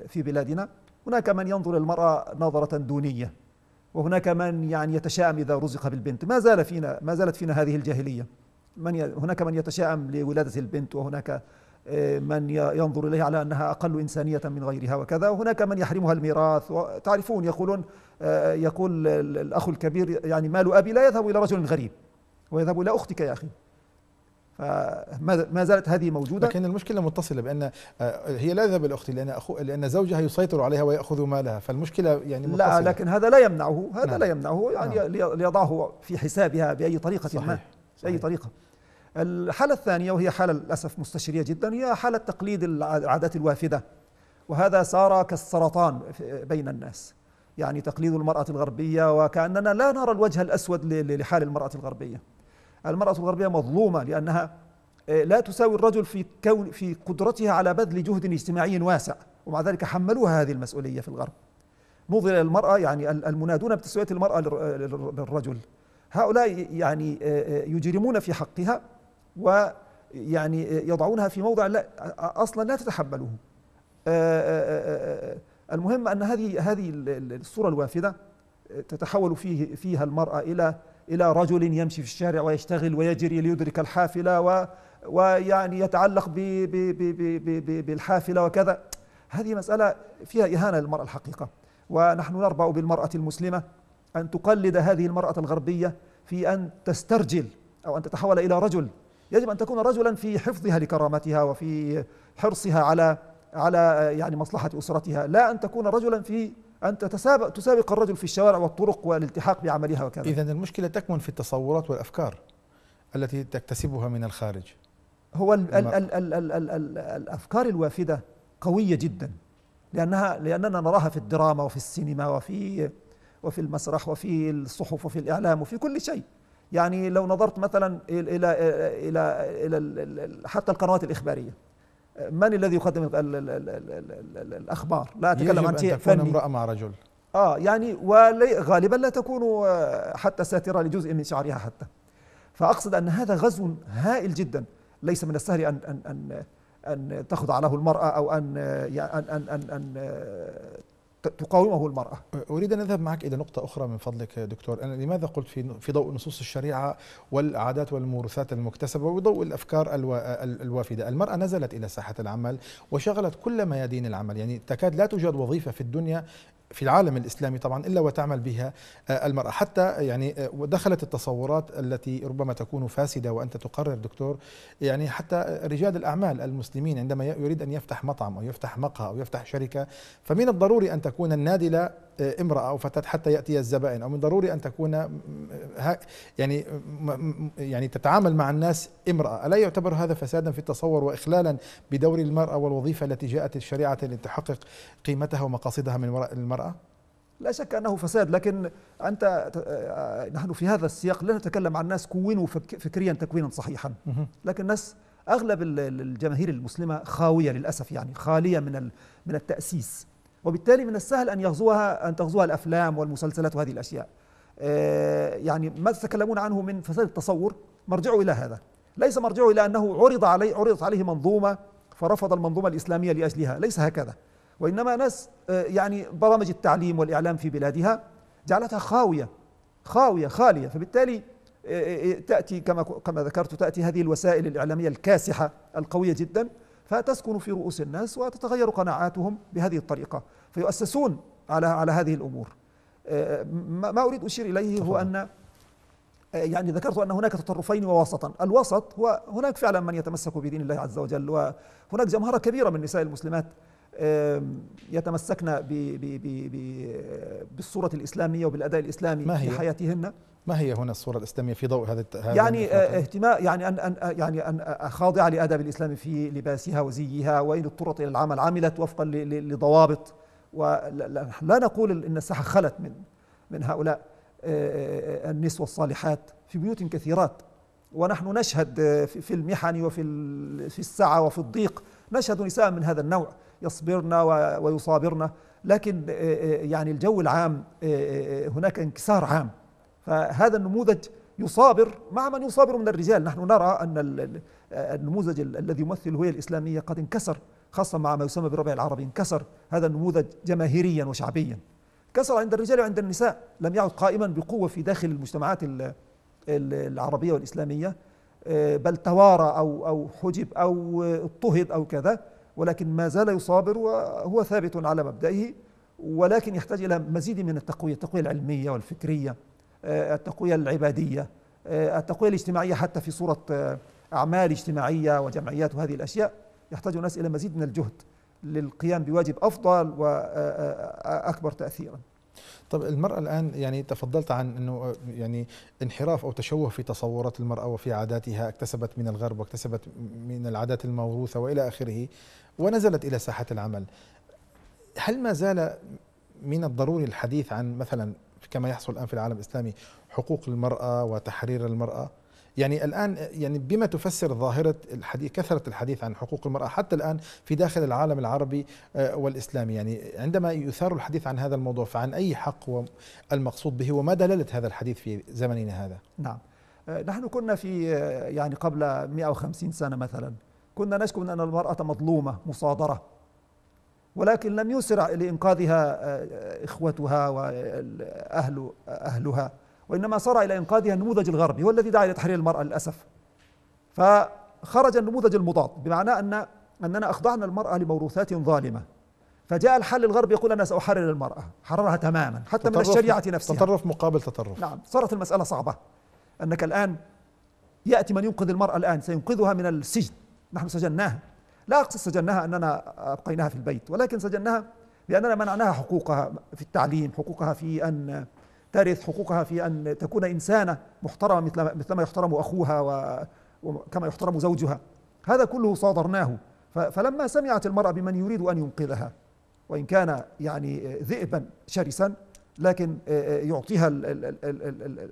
في بلادنا هناك من ينظر للمرأة نظرة دونية وهناك من يعني يتشائم إذا رزق بالبنت ما زال فينا ما زالت فينا هذه الجاهلية من هناك من يتشائم لولادة البنت وهناك آه، من ينظر إليها على أنها أقل إنسانية من غيرها وكذا وهناك من يحرمها الميراث تعرفون يقولون آه، يقول الأخ الكبير يعني مال أبي لا يذهب إلى رجل غريب ويذهب إلى أختك يا أخي ما زالت هذه موجوده لكن المشكله متصله بان آه، هي لا تذهب الاخت لان أخو لان زوجها يسيطر عليها وياخذ مالها فالمشكله يعني متصلة لا لكن هذا لا يمنعه هذا نعم. لا يمنعه يعني نعم. ليضعه في حسابها باي طريقه صحيح. ما صحيح. أي طريقه الحالة الثانية وهي حالة للأسف مستشرية جدا هي حالة تقليد العادات الوافدة وهذا صار كالسرطان بين الناس يعني تقليد المرأة الغربية وكأننا لا نرى الوجه الأسود لحال المرأة الغربية المرأة الغربية مظلومة لأنها آه، لا تساوي الرجل في كون في قدرتها على بذل جهد اجتماعي واسع ومع ذلك حملوها هذه المسؤولية في الغرب نظر المرأة يعني المنادون بتسوية المرأة للرجل هؤلاء يعني آه، آه، يجرمون في حقها ويعني يضعونها في موضع لا اصلا لا تتحمله آه، آه، آه، المهم ان هذه هذه الصوره الوافده تتحول فيه فيها المراه الى الى رجل يمشي في الشارع ويشتغل ويجري ليدرك الحافله و ويعني يتعلق ب ب ب بالحافله وكذا هذه مساله فيها اهانه للمراه الحقيقه ونحن نربع بالمراه المسلمه ان تقلد هذه المراه الغربيه في ان تسترجل او ان تتحول الى رجل يجب أن تكون رجلا في حفظها لكرامتها وفي حرصها على على يعني مصلحة أسرتها لا أن تكون رجلا في أن تتسابق تسابق الرجل في الشوارع والطرق والالتحاق بعملها وكذا إذا المشكلة تكمن في التصورات والأفكار التي تكتسبها من الخارج هو الـ الـ الـ الـ ال ال ال الأفكار الوافدة قوية جدا لأنها لأننا نراها في الدراما وفي السينما وفي وفي المسرح وفي الصحف وفي الإعلام وفي كل شيء يعني لو نظرت مثلا إلى إلى إلى, إلى حتى القنوات الإخبارية من الذي يقدم الأخبار؟ لا أتكلم عن شيء فني امرأة مع رجل آه يعني وغالبا لا تكون آه، حتى ساترة لجزء من شعرها حتى فأقصد أن هذا غزو هائل جدا ليس من السهل أن أن أن أن تخضع له المرأة أو أن يعني أن أن, أن, أن تقاومه المرأة أريد أن أذهب معك إلى نقطة أخرى من فضلك يا دكتور أنا لماذا قلت في في ضوء نصوص الشريعة والعادات والموروثات المكتسبة وضوء الأفكار الوافدة المرأة نزلت إلى ساحة العمل وشغلت كل ميادين العمل يعني تكاد لا توجد وظيفة في الدنيا في العالم الاسلامي طبعا الا وتعمل بها آه، المراه حتى آه، يعني ودخلت آه، التصورات التي ربما تكون فاسده وانت تقرر دكتور يعني حتى رجال الاعمال المسلمين عندما يريد ان يفتح مطعم او يفتح مقهى او يفتح شركه فمن الضروري ان تكون النادله آه، امرأة أو فتاة حتى يأتي الزبائن أو من ضروري أن تكون يعني يعني تتعامل مع الناس امرأة ألا يعتبر هذا فسادا في التصور وإخلالا بدور المرأة والوظيفة التي جاءت الشريعة لتحقق قيمتها ومقاصدها من وراء المرأة؟ لا شك انه فساد لكن انت آه، آه، نحن في هذا السياق لا نتكلم عن ناس كونوا فكريا تكوينا صحيحا لكن الناس اغلب الجماهير المسلمه خاويه للاسف يعني خاليه من من التاسيس وبالتالي من السهل أن يغزوها أن تغزوها الأفلام والمسلسلات وهذه الأشياء آه، يعني ما تتكلمون عنه من فساد التصور مرجعه إلى هذا ليس مرجعه إلى أنه عرض عليه عرضت عليه منظومة فرفض المنظومة الإسلامية لأجلها ليس هكذا وإنما ناس آه، يعني برامج التعليم والإعلام في بلادها جعلتها خاوية خاوية خالية فبالتالي آه، تأتي كما كما ذكرت تأتي هذه الوسائل الإعلامية الكاسحة القوية جدا فتسكن في رؤوس الناس وتتغير قناعاتهم بهذه الطريقة فيؤسسون على على هذه الأمور آه، ما أريد أشير إليه هو أن آه، يعني ذكرت أن هناك تطرفين ووسطا الوسط هو هناك فعلا من يتمسك بدين الله عز وجل وهناك جمهرة كبيرة من النساء المسلمات يتمسكن آه، بالصورة الإسلامية وبالأداء الإسلامي في حياتهن ما هي هنا الصورة الإسلامية في ضوء هذا يعني آه، اهتمام يعني أن أن آه، يعني أن آه، خاضعة لآداب الإسلام في لباسها وزيها وإن اضطرت إلى العمل عملت وفقا لضوابط ولا نقول أن الساحة خلت من من هؤلاء النسوة الصالحات في بيوت كثيرات ونحن نشهد في المحن وفي في السعة وفي الضيق نشهد نساء من هذا النوع يصبرن ويصابرن لكن يعني الجو العام هناك انكسار عام فهذا النموذج يصابر مع من يصابر من الرجال نحن نرى أن النموذج الذي يمثل الهوية الإسلامية قد انكسر خاصة مع ما يسمى بالربيع العربي انكسر هذا النموذج جماهيريا وشعبيا كسر عند الرجال وعند النساء لم يعد قائما بقوة في داخل المجتمعات العربية والإسلامية آه، بل توارى أو, أو حجب أو اضطهد أو كذا ولكن ما زال يصابر وهو ثابت على مبدئه ولكن يحتاج إلى مزيد من التقوية التقوية العلمية والفكرية آه، التقوية العبادية آه، التقوية الاجتماعية حتى في صورة آه، أعمال اجتماعية وجمعيات وهذه الأشياء يحتاج الناس إلى مزيد من الجهد للقيام بواجب أفضل وأكبر تأثيرا طب المرأة الآن يعني تفضلت عن أنه يعني انحراف أو تشوه في تصورات المرأة وفي عاداتها اكتسبت من الغرب واكتسبت من العادات الموروثة وإلى آخره ونزلت إلى ساحة العمل هل ما زال من الضروري الحديث عن مثلا كما يحصل الآن في العالم الإسلامي حقوق المرأة وتحرير المرأة يعني الآن يعني بما تفسر ظاهرة الحديث كثرة الحديث عن حقوق المرأة حتى الآن في داخل العالم العربي آه، والإسلامي يعني عندما يثار الحديث عن هذا الموضوع فعن أي حق المقصود به وما دلالة هذا الحديث في زمننا هذا نعم آه، نحن كنا في آه، يعني قبل 150 سنة مثلا كنا نشكو من أن المرأة مظلومة مصادرة ولكن لم يسرع لإنقاذها آه، إخوتها وأهل أهلها وإنما سرع إلى إنقاذها النموذج الغربي هو الذي دعا إلى تحرير المرأة للأسف فخرج النموذج المضاد بمعنى أن أننا أخضعنا المرأة لموروثات ظالمة فجاء الحل الغربي يقول أنا سأحرر المرأة حررها تماما حتى من الشريعة نفسها تطرف مقابل تطرف نعم صارت المسألة صعبة أنك الآن يأتي من ينقذ المرأة الآن سينقذها من السجن نحن سجناها لا أقصد سجناها أننا أبقيناها في البيت ولكن سجناها لأننا منعناها حقوقها في التعليم حقوقها في أن ترث حقوقها في أن تكون إنسانة محترمة مثل مثلما يحترم أخوها وكما يحترم زوجها هذا كله صادرناه فلما سمعت المرأة بمن يريد أن ينقذها وإن كان يعني ذئبا شرسا لكن يعطيها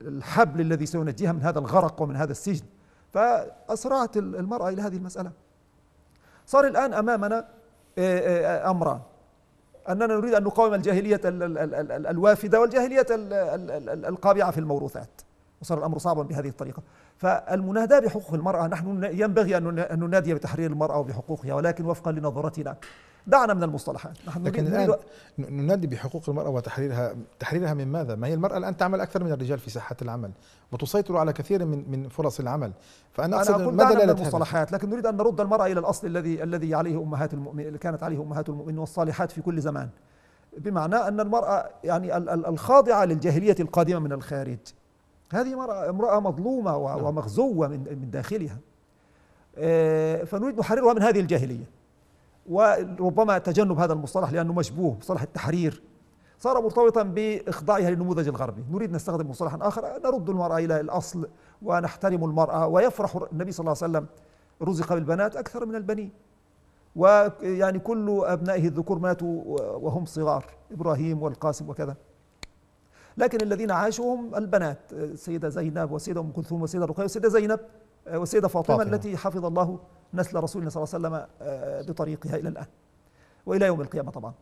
الحبل الذي سينجيها من هذا الغرق ومن هذا السجن فأسرعت المرأة إلى هذه المسألة صار الآن أمامنا آه، آه، آه، أمران أننا نريد أن نقاوم الجاهلية الوافدة والجاهلية القابعة في الموروثات وصار الأمر صعبا بهذه الطريقة فالمناداة بحقوق المرأة نحن ينبغي أن ننادي بتحرير المرأة وبحقوقها ولكن وفقا لنظرتنا دعنا من المصطلحات نحن لكن الآن ننادي بحقوق المرأة وتحريرها تحريرها من ماذا؟ ما هي المرأة الآن تعمل أكثر من الرجال في ساحات العمل وتسيطر على كثير من من فرص العمل فأنا أقصد أنا أقول ماذا من المصطلحات لكن نريد أن نرد المرأة إلى الأصل الذي الذي عليه أمهات المؤمن اللي كانت عليه أمهات المؤمنين والصالحات في كل زمان بمعنى أن المرأة يعني الخاضعة للجاهلية القادمة من الخارج هذه امرأة مظلومة نعم. ومغزوة من داخلها آه، فنريد نحررها من هذه الجاهلية وربما تجنب هذا المصطلح لأنه مشبوه بصلاح التحرير صار مرتبطا بإخضاعها للنموذج الغربي نريد نستخدم مصطلحا آخر نرد المرأة إلى الأصل ونحترم المرأة ويفرح النبي صلى الله عليه وسلم رزق بالبنات أكثر من البنين ويعني كل أبنائه الذكور ماتوا وهم صغار إبراهيم والقاسم وكذا لكن الذين عاشوا هم البنات السيدة زينب والسيدة أم كلثوم والسيدة رقية والسيدة زينب والسيدة فاطمة, فاطمة التي حفظ الله نسل رسولنا صلى الله عليه وسلم آه، بطريقها إلى الآن وإلى يوم القيامة طبعا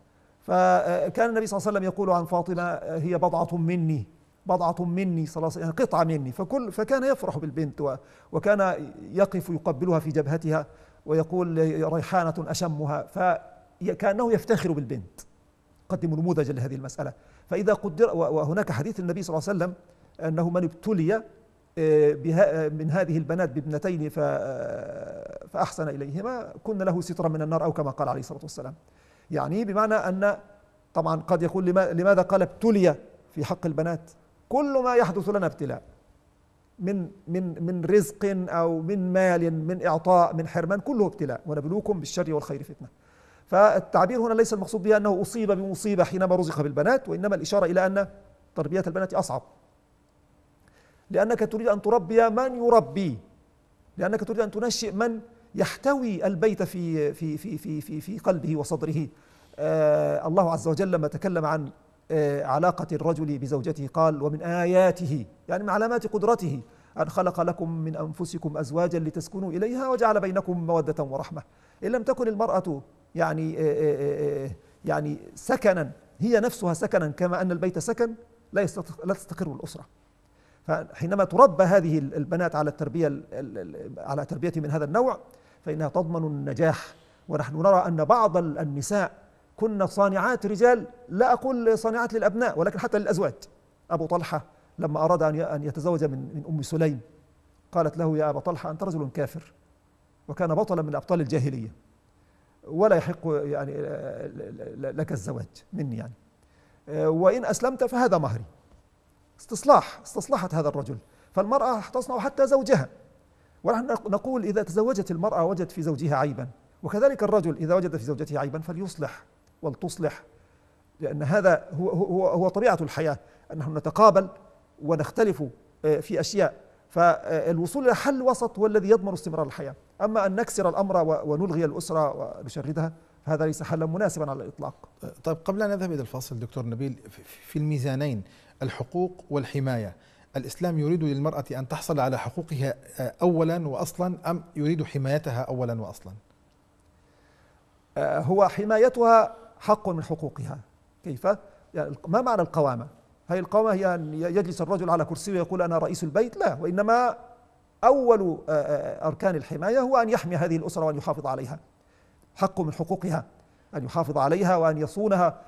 فكان آه، النبي صلى الله عليه وسلم يقول عن فاطمة آه، هي بضعة مني بضعة مني صلى الله عليه وسلم قطعة مني فكل فكان يفرح بالبنت وكان يقف يقبلها في جبهتها ويقول ريحانة أشمها فكأنه يفتخر بالبنت قدموا نموذجا لهذه المسألة فإذا قدر وهناك حديث النبي صلى الله عليه وسلم أنه من ابتلي آه، آه، من هذه البنات بابنتين آه، فأحسن إليهما كن له سترا من النار أو كما قال عليه الصلاة والسلام يعني بمعنى أن طبعا قد يقول لماذا قال ابتلي في حق البنات كل ما يحدث لنا ابتلاء من من من رزق او من مال من اعطاء من حرمان كله ابتلاء ونبلوكم بالشر والخير فتنه. فالتعبير هنا ليس المقصود به انه اصيب بمصيبه حينما رزق بالبنات وانما الاشاره الى ان تربيه البنات اصعب لأنك تريد أن تربي من يربي لأنك تريد أن تنشئ من يحتوي البيت في في في في في, في قلبه وصدره آه الله عز وجل لما تكلم عن آه علاقة الرجل بزوجته قال ومن آياته يعني من علامات قدرته أن خلق لكم من أنفسكم أزواجا لتسكنوا إليها وجعل بينكم مودة ورحمة إن لم تكن المرأة يعني آه, آه،, آه،, آه، يعني سكنا هي نفسها سكنا كما أن البيت سكن لا, لا تستقر الأسرة فحينما تربى هذه البنات على التربية على تربية من هذا النوع فإنها تضمن النجاح ونحن نرى أن بعض النساء كن صانعات رجال لا أقول صانعات للأبناء ولكن حتى للأزواج أبو طلحة لما أراد أن يتزوج من من أم سليم قالت له يا أبا طلحة أنت رجل كافر وكان بطلا من أبطال الجاهلية ولا يحق يعني آه، لك الزواج مني يعني آه، وإن أسلمت فهذا مهري استصلاح استصلحت هذا الرجل فالمرأة تصنع حتى زوجها ونحن نقول إذا تزوجت المرأة وجدت في زوجها عيبا وكذلك الرجل إذا وجد في زوجته عيبا فليصلح ولتصلح لأن هذا هو, هو, هو طبيعة الحياة أنهم نتقابل ونختلف آه، في أشياء فالوصول إلى حل وسط هو الذي يضمن استمرار الحياة أما أن نكسر الأمر ونلغي الأسرة ونشردها هذا ليس حلا مناسبا على الإطلاق طيب قبل أن نذهب إلى الفاصل دكتور نبيل في الميزانين الحقوق والحماية الإسلام يريد للمرأة أن تحصل على حقوقها أولا وأصلا أم يريد حمايتها أولا وأصلا آه، هو حمايتها حق من حقوقها كيف؟ يعني ما معنى القوامة؟ هي القوامة هي أن يجلس الرجل على كرسي ويقول أنا رئيس البيت لا وإنما أول آه، آه، أركان الحماية هو أن يحمي هذه الأسرة وأن يحافظ عليها حق من حقوقها أن يحافظ عليها وأن يصونها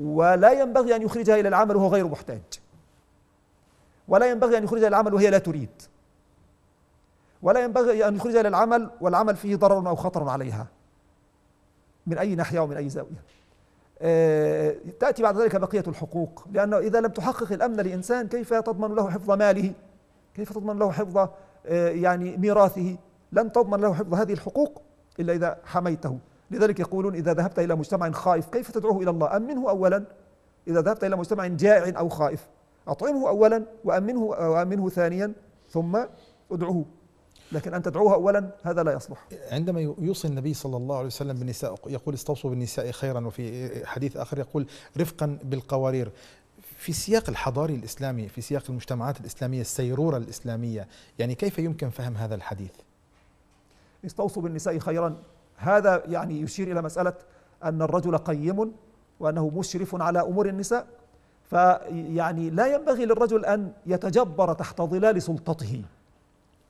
ولا ينبغي أن يخرجها إلى العمل وهو غير محتاج ولا ينبغي أن يخرجها إلى العمل وهي لا تريد ولا ينبغي أن يخرجها إلى العمل والعمل فيه ضرر أو خطر عليها من أي ناحية ومن أي زاوية آه، تأتي بعد ذلك بقية الحقوق لأنه إذا لم تحقق الأمن لإنسان كيف تضمن له حفظ ماله كيف تضمن له حفظ آه، يعني ميراثه لن تضمن له حفظ هذه الحقوق إلا إذا حميته لذلك يقولون إذا ذهبت إلى مجتمع خائف كيف تدعوه إلى الله أمنه أولا إذا ذهبت إلى مجتمع جائع أو خائف أطعمه أولا وأمنه, وأمنه ثانيا ثم ادعوه لكن أن تدعوه أولا هذا لا يصلح عندما يوصي النبي صلى الله عليه وسلم بالنساء يقول استوصوا بالنساء خيرا وفي حديث آخر يقول رفقا بالقوارير في السياق الحضاري الإسلامي في سياق المجتمعات الإسلامية السيرورة الإسلامية يعني كيف يمكن فهم هذا الحديث استوصوا بالنساء خيرا هذا يعني يشير إلى مسألة أن الرجل قيم وأنه مشرف على أمور النساء فيعني لا ينبغي للرجل أن يتجبر تحت ظلال سلطته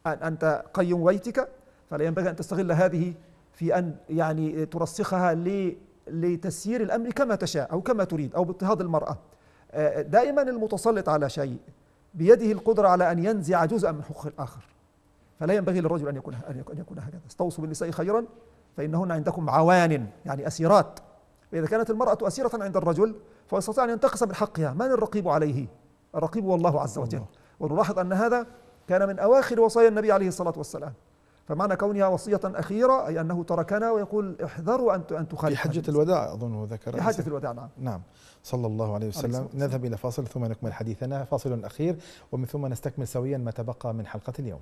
أن أنت قيم بيتك فلا ينبغي أن تستغل هذه في أن يعني ترسخها لتسيير الأمر كما تشاء أو كما تريد أو باضطهاد المرأة آه، دائما المتسلط على شيء بيده القدرة على أن ينزع جزءا من حقوق الآخر فلا ينبغي للرجل أن يكون أن يكون هكذا استوصوا بالنساء خيرا فإنهن عندكم عوان يعني أسيرات فإذا كانت المرأة أسيرة عند الرجل فيستطيع أن ينتقص من حقها من الرقيب عليه الرقيب هو الله عز وجل ونلاحظ أن هذا كان من أواخر وصايا النبي عليه الصلاة والسلام فمعنى كونها وصية أخيرة أي أنه تركنا ويقول احذروا أن أن في حجة الوداع أظن ذكر في حجة الوداع نعم نعم صلى الله عليه وسلم عليه نذهب إلى فاصل ثم نكمل حديثنا فاصل أخير ومن ثم نستكمل سويا ما تبقى من حلقة اليوم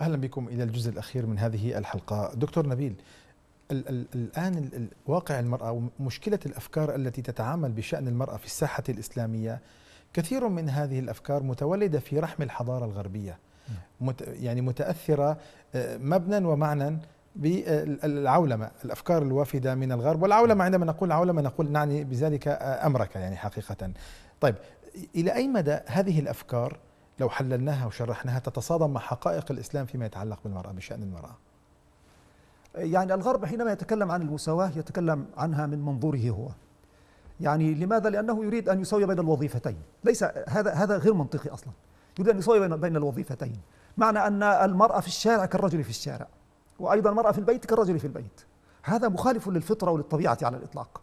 اهلا بكم الى الجزء الاخير من هذه الحلقه دكتور نبيل الـ الـ الان الـ واقع المراه ومشكله الافكار التي تتعامل بشان المراه في الساحه الاسلاميه كثير من هذه الافكار متولده في رحم الحضاره الغربيه مت يعني متاثره آه، مبنى ومعنى بالعولمه الافكار الوافده من الغرب والعولمه عندما نقول عولمه نقول نعني بذلك آه، امرك يعني حقيقه طيب الى اي مدى هذه الافكار لو حللناها وشرحناها تتصادم مع حقائق الإسلام فيما يتعلق بالمرأة بشأن المرأة يعني الغرب حينما يتكلم عن المساواة يتكلم عنها من منظوره هو يعني لماذا؟ لأنه يريد أن يساوي بين الوظيفتين ليس هذا هذا غير منطقي أصلا يريد أن يساوي بين, بين الوظيفتين معنى أن المرأة في الشارع كالرجل في الشارع وأيضا المرأة في البيت كالرجل في البيت هذا مخالف للفطرة وللطبيعة على الإطلاق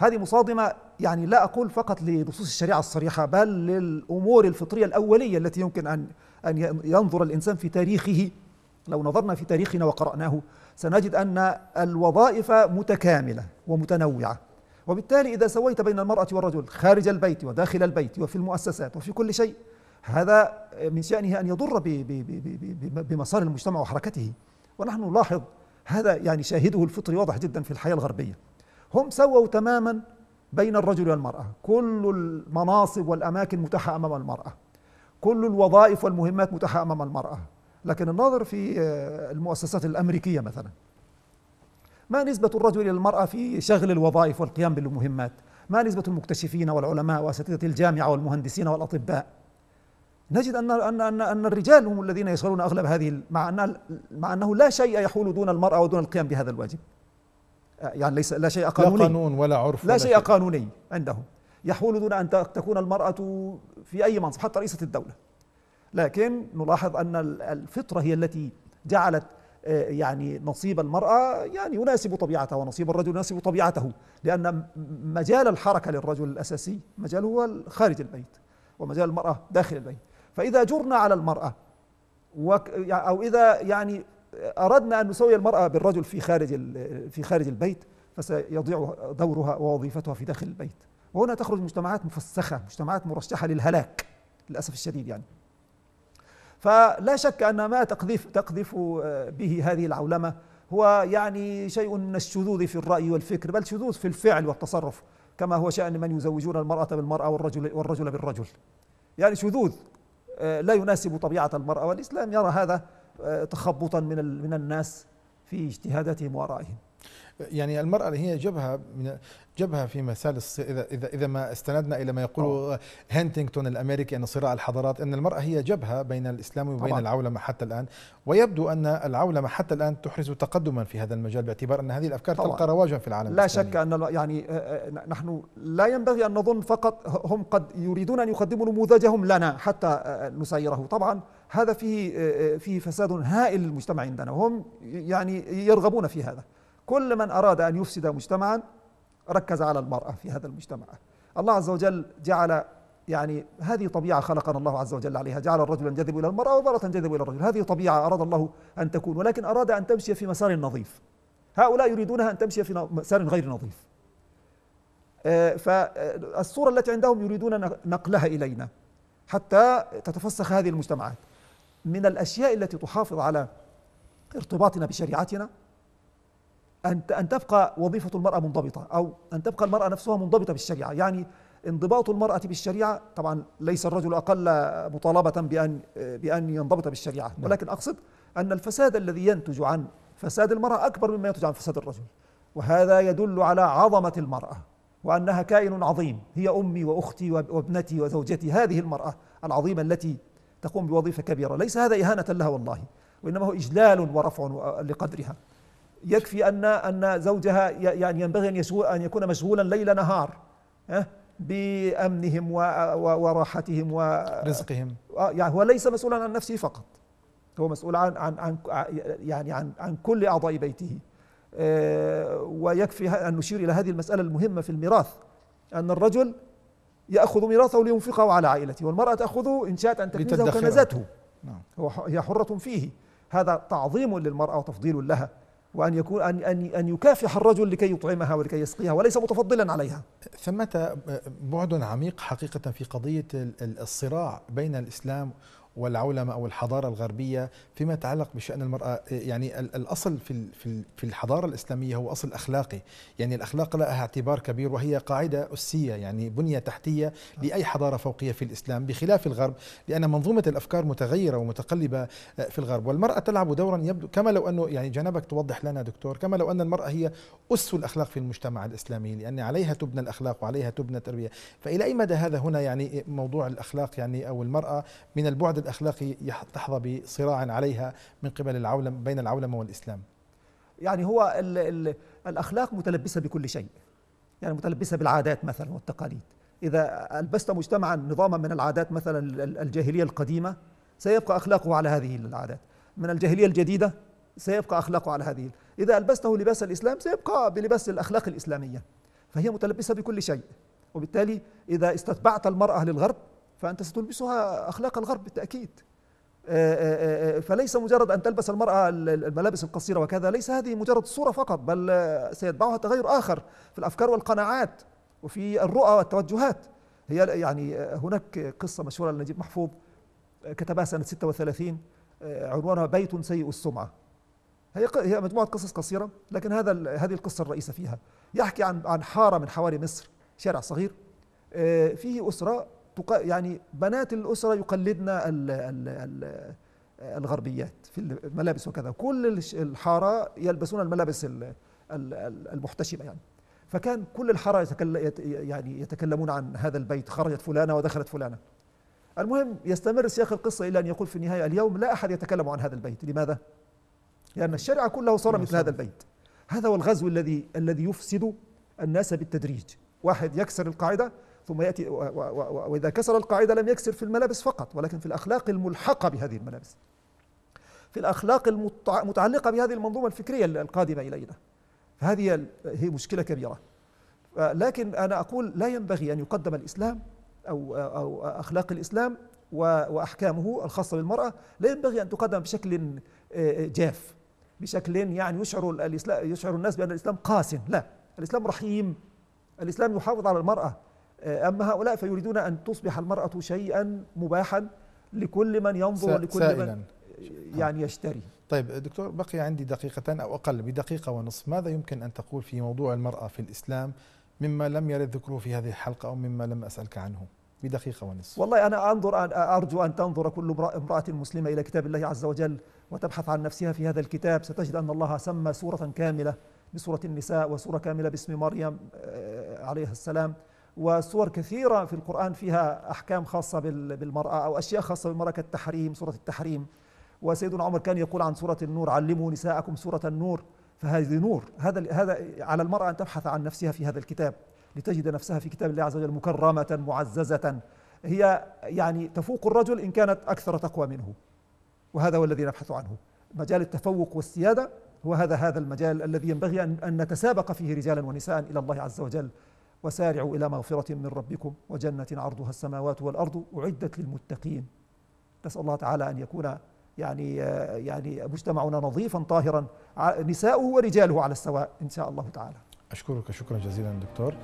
هذه مصادمة يعني لا أقول فقط لنصوص الشريعة الصريحة بل للأمور الفطرية الأولية التي يمكن أن أن ينظر الإنسان في تاريخه لو نظرنا في تاريخنا وقرأناه سنجد أن الوظائف متكاملة ومتنوعة وبالتالي إذا سويت بين المرأة والرجل خارج البيت وداخل البيت وفي المؤسسات وفي كل شيء هذا من شأنه أن يضر بمسار المجتمع وحركته ونحن نلاحظ هذا يعني شاهده الفطري واضح جدا في الحياة الغربية هم سووا تماما بين الرجل والمرأة كل المناصب والأماكن متاحة أمام المرأة كل الوظائف والمهمات متاحة أمام المرأة لكن النظر في آه، المؤسسات الأمريكية مثلا ما نسبة الرجل إلى المرأة في شغل الوظائف والقيام بالمهمات ما نسبة المكتشفين والعلماء وأساتذة الجامعة والمهندسين والأطباء نجد أن أن أن, أن الرجال هم الذين يشغلون أغلب هذه مع أن مع أنه لا شيء يحول دون المرأة ودون القيام بهذا الواجب يعني ليس لا شيء قانوني لا قانون ولا عرف لا شيء, شيء قانوني عندهم يحول دون أن تكون المرأة في أي منصب حتى رئيسة الدولة لكن نلاحظ أن الفطرة هي التي جعلت آه، يعني نصيب المرأة يعني يناسب طبيعتها ونصيب الرجل يناسب طبيعته لأن مجال الحركة للرجل الأساسي مجال هو خارج البيت ومجال المرأة داخل البيت فإذا جرنا على المرأة أو إذا يعني أردنا أن نسوي المرأة بالرجل في خارج في خارج البيت فسيضيع دورها ووظيفتها في داخل البيت وهنا تخرج مجتمعات مفسخة مجتمعات مرشحة للهلاك للأسف الشديد يعني فلا شك أن ما تقذف تقذف آه، به هذه العولمة هو يعني شيء من الشذوذ في الرأي والفكر بل شذوذ في الفعل والتصرف كما هو شأن من يزوجون المرأة بالمرأة والرجل والرجل بالرجل يعني شذوذ آه، لا يناسب طبيعة المرأة والإسلام يرى هذا تخبطا من من الناس في اجتهاداتهم وارائهم. يعني المرأة اللي هي جبهة من جبهة في مسائل إذا إذا إذا ما استندنا إلى ما يقوله هنتينغتون الأمريكي أن صراع الحضارات أن المرأة هي جبهة بين الإسلام وبين طبعا. العولمة حتى الآن ويبدو أن العولمة حتى الآن تحرز تقدما في هذا المجال باعتبار أن هذه الأفكار طبعا. تلقى رواجا في العالم لا الإسلامي. شك أن يعني آه، آه، نحن لا ينبغي أن نظن فقط هم قد يريدون أن يقدموا نموذجهم لنا حتى آه، نسيره طبعا هذا فيه فيه فساد هائل للمجتمع عندنا وهم يعني يرغبون في هذا كل من أراد أن يفسد مجتمعا ركز على المرأة في هذا المجتمع الله عز وجل جعل يعني هذه طبيعة خلقنا الله عز وجل عليها جعل الرجل ينجذب إلى المرأة والمرأة تنجذب إلى الرجل هذه طبيعة أراد الله أن تكون ولكن أراد أن تمشي في مسار نظيف هؤلاء يريدونها أن تمشي في مسار غير نظيف فالصورة التي عندهم يريدون نقلها إلينا حتى تتفسخ هذه المجتمعات من الأشياء التي تحافظ على ارتباطنا بشريعتنا أن أن تبقى وظيفة المرأة منضبطة أو أن تبقى المرأة نفسها منضبطة بالشريعة يعني انضباط المرأة بالشريعة طبعا ليس الرجل أقل مطالبة بأن بأن ينضبط بالشريعة نعم. ولكن أقصد أن الفساد الذي ينتج عن فساد المرأة أكبر مما ينتج عن فساد الرجل وهذا يدل على عظمة المرأة وأنها كائن عظيم هي أمي وأختي وابنتي وزوجتي هذه المرأة العظيمة التي تقوم بوظيفة كبيرة ليس هذا إهانة لها والله وإنما هو إجلال ورفع لقدرها يكفي أن أن زوجها يعني ينبغي أن, أن يكون مشغولا ليل نهار بأمنهم وراحتهم و رزقهم آه، يعني هو ليس مسؤولا عن نفسه فقط هو مسؤول عن عن عن يعني عن عن كل أعضاء بيته آه، ويكفي أن نشير إلى هذه المسألة المهمة في الميراث أن الرجل يأخذ ميراثه لينفقه على عائلته والمرأة تأخذه إن شاءت أن تكنزه كنزته نعم. هي حرة فيه هذا تعظيم للمرأة وتفضيل لها وأن يكون أن أن أن يكافح الرجل لكي يطعمها ولكي يسقيها وليس متفضلا عليها. ثمة بعد عميق حقيقة في قضية الصراع بين الإسلام والعولمه او الحضاره الغربيه فيما يتعلق بشان المراه يعني الاصل في في الحضاره الاسلاميه هو اصل اخلاقي يعني الاخلاق لها اعتبار كبير وهي قاعده اسيه يعني بنيه تحتيه لاي حضاره فوقيه في الاسلام بخلاف الغرب لان منظومه الافكار متغيره ومتقلبه آه، في الغرب والمراه تلعب دورا يبدو كما لو انه يعني جنابك توضح لنا دكتور كما لو ان المراه هي اس الاخلاق في المجتمع الاسلامي لان عليها تبنى الاخلاق وعليها تبنى التربيه فالى اي مدى هذا هنا يعني موضوع الاخلاق يعني او المراه من البعد الأخلاقي تحظى بصراع عليها من قبل العولم بين العولمة والإسلام يعني هو الـ الـ الأخلاق متلبسة بكل شيء يعني متلبسة بالعادات مثلا والتقاليد إذا ألبست مجتمعا نظاما من العادات مثلا الجاهلية القديمة سيبقى أخلاقه على هذه العادات من الجاهلية الجديدة سيبقى أخلاقه على هذه إذا ألبسته لباس الإسلام سيبقى بلباس الأخلاق الإسلامية فهي متلبسة بكل شيء وبالتالي إذا استتبعت المرأة للغرب فأنت ستلبسها أخلاق الغرب بالتأكيد آه، آه، آه، فليس مجرد أن تلبس المرأة الملابس القصيرة وكذا ليس هذه مجرد صورة فقط بل سيتبعها تغير آخر في الأفكار والقناعات وفي الرؤى والتوجهات هي يعني هناك قصة مشهورة لنجيب محفوظ كتبها سنة 36 عنوانها بيت سيء السمعة هي هي مجموعة قصص قصيرة لكن هذا هذه القصة الرئيسة فيها يحكي عن عن حارة من حواري مصر شارع صغير فيه أسرة يعني بنات الأسرة يقلدن ال ال الغربيات في الملابس وكذا كل الحارة يلبسون الملابس المحتشمة يعني فكان كل الحارة يتكل يعني يتكلمون عن هذا البيت خرجت فلانة ودخلت فلانة المهم يستمر سياق القصة إلى أن يقول في النهاية اليوم لا أحد يتكلم عن هذا البيت لماذا؟ لأن الشارع كله صار مثل هذا البيت هذا هو الغزو الذي الذي يفسد الناس بالتدريج واحد يكسر القاعدة ثم يأتي وإذا كسر القاعدة لم يكسر في الملابس فقط ولكن في الأخلاق الملحقة بهذه الملابس في الأخلاق المتعلقة بهذه المنظومة الفكرية القادمة إلينا هذه هي مشكلة كبيرة آه، لكن أنا أقول لا ينبغي أن يقدم الإسلام أو, أو أخلاق الإسلام وأحكامه الخاصة بالمرأة لا ينبغي أن تقدم بشكل آه، آه، جاف بشكل يعني يشعر, الإسلام يشعر الناس بأن الإسلام قاس لا الإسلام رحيم الإسلام يحافظ على المرأة آه، أما هؤلاء فيريدون أن تصبح المرأة شيئا مباحا لكل من ينظر سائلاً. لكل من آه، نعم. يعني يشتري طيب دكتور بقي عندي دقيقتين أو أقل بدقيقة ونصف ماذا يمكن أن تقول في موضوع المرأة في الإسلام مما لم يرد ذكره في هذه الحلقة أو مما لم أسألك عنه بدقيقة ونصف والله أنا أنظر أن أرجو أن تنظر كل امرأة مسلمة إلى كتاب الله عز وجل وتبحث عن نفسها في هذا الكتاب ستجد أن الله سمى سورة كاملة بسورة النساء وسورة كاملة باسم مريم آه، عليها السلام وصور كثيرة في القرآن فيها أحكام خاصة بالمرأة أو أشياء خاصة بالمرأة كالتحريم سورة التحريم وسيدنا عمر كان يقول عن سورة النور علموا نساءكم سورة النور فهذه نور هذا هذا على المرأة أن تبحث عن نفسها في هذا الكتاب لتجد نفسها في كتاب الله عز وجل مكرمة معززة هي يعني تفوق الرجل إن كانت أكثر تقوى منه وهذا هو الذي نبحث عنه مجال التفوق والسيادة هو هذا هذا المجال الذي ينبغي أن نتسابق فيه رجالا ونساء إلى الله عز وجل وسارعوا إلى مغفرة من ربكم وجنة عرضها السماوات والأرض أعدت للمتقين نسأل الله تعالى أن يكون يعني يعني مجتمعنا نظيفا طاهرا نساؤه ورجاله على السواء إن شاء الله تعالى أشكرك شكرا جزيلا دكتور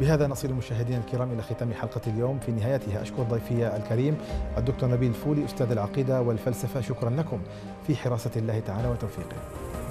بهذا نصل المشاهدين الكرام إلى ختام حلقة اليوم في نهايتها أشكر ضيفي الكريم الدكتور نبيل فولي أستاذ العقيدة والفلسفة شكرا لكم في حراسة الله تعالى وتوفيقه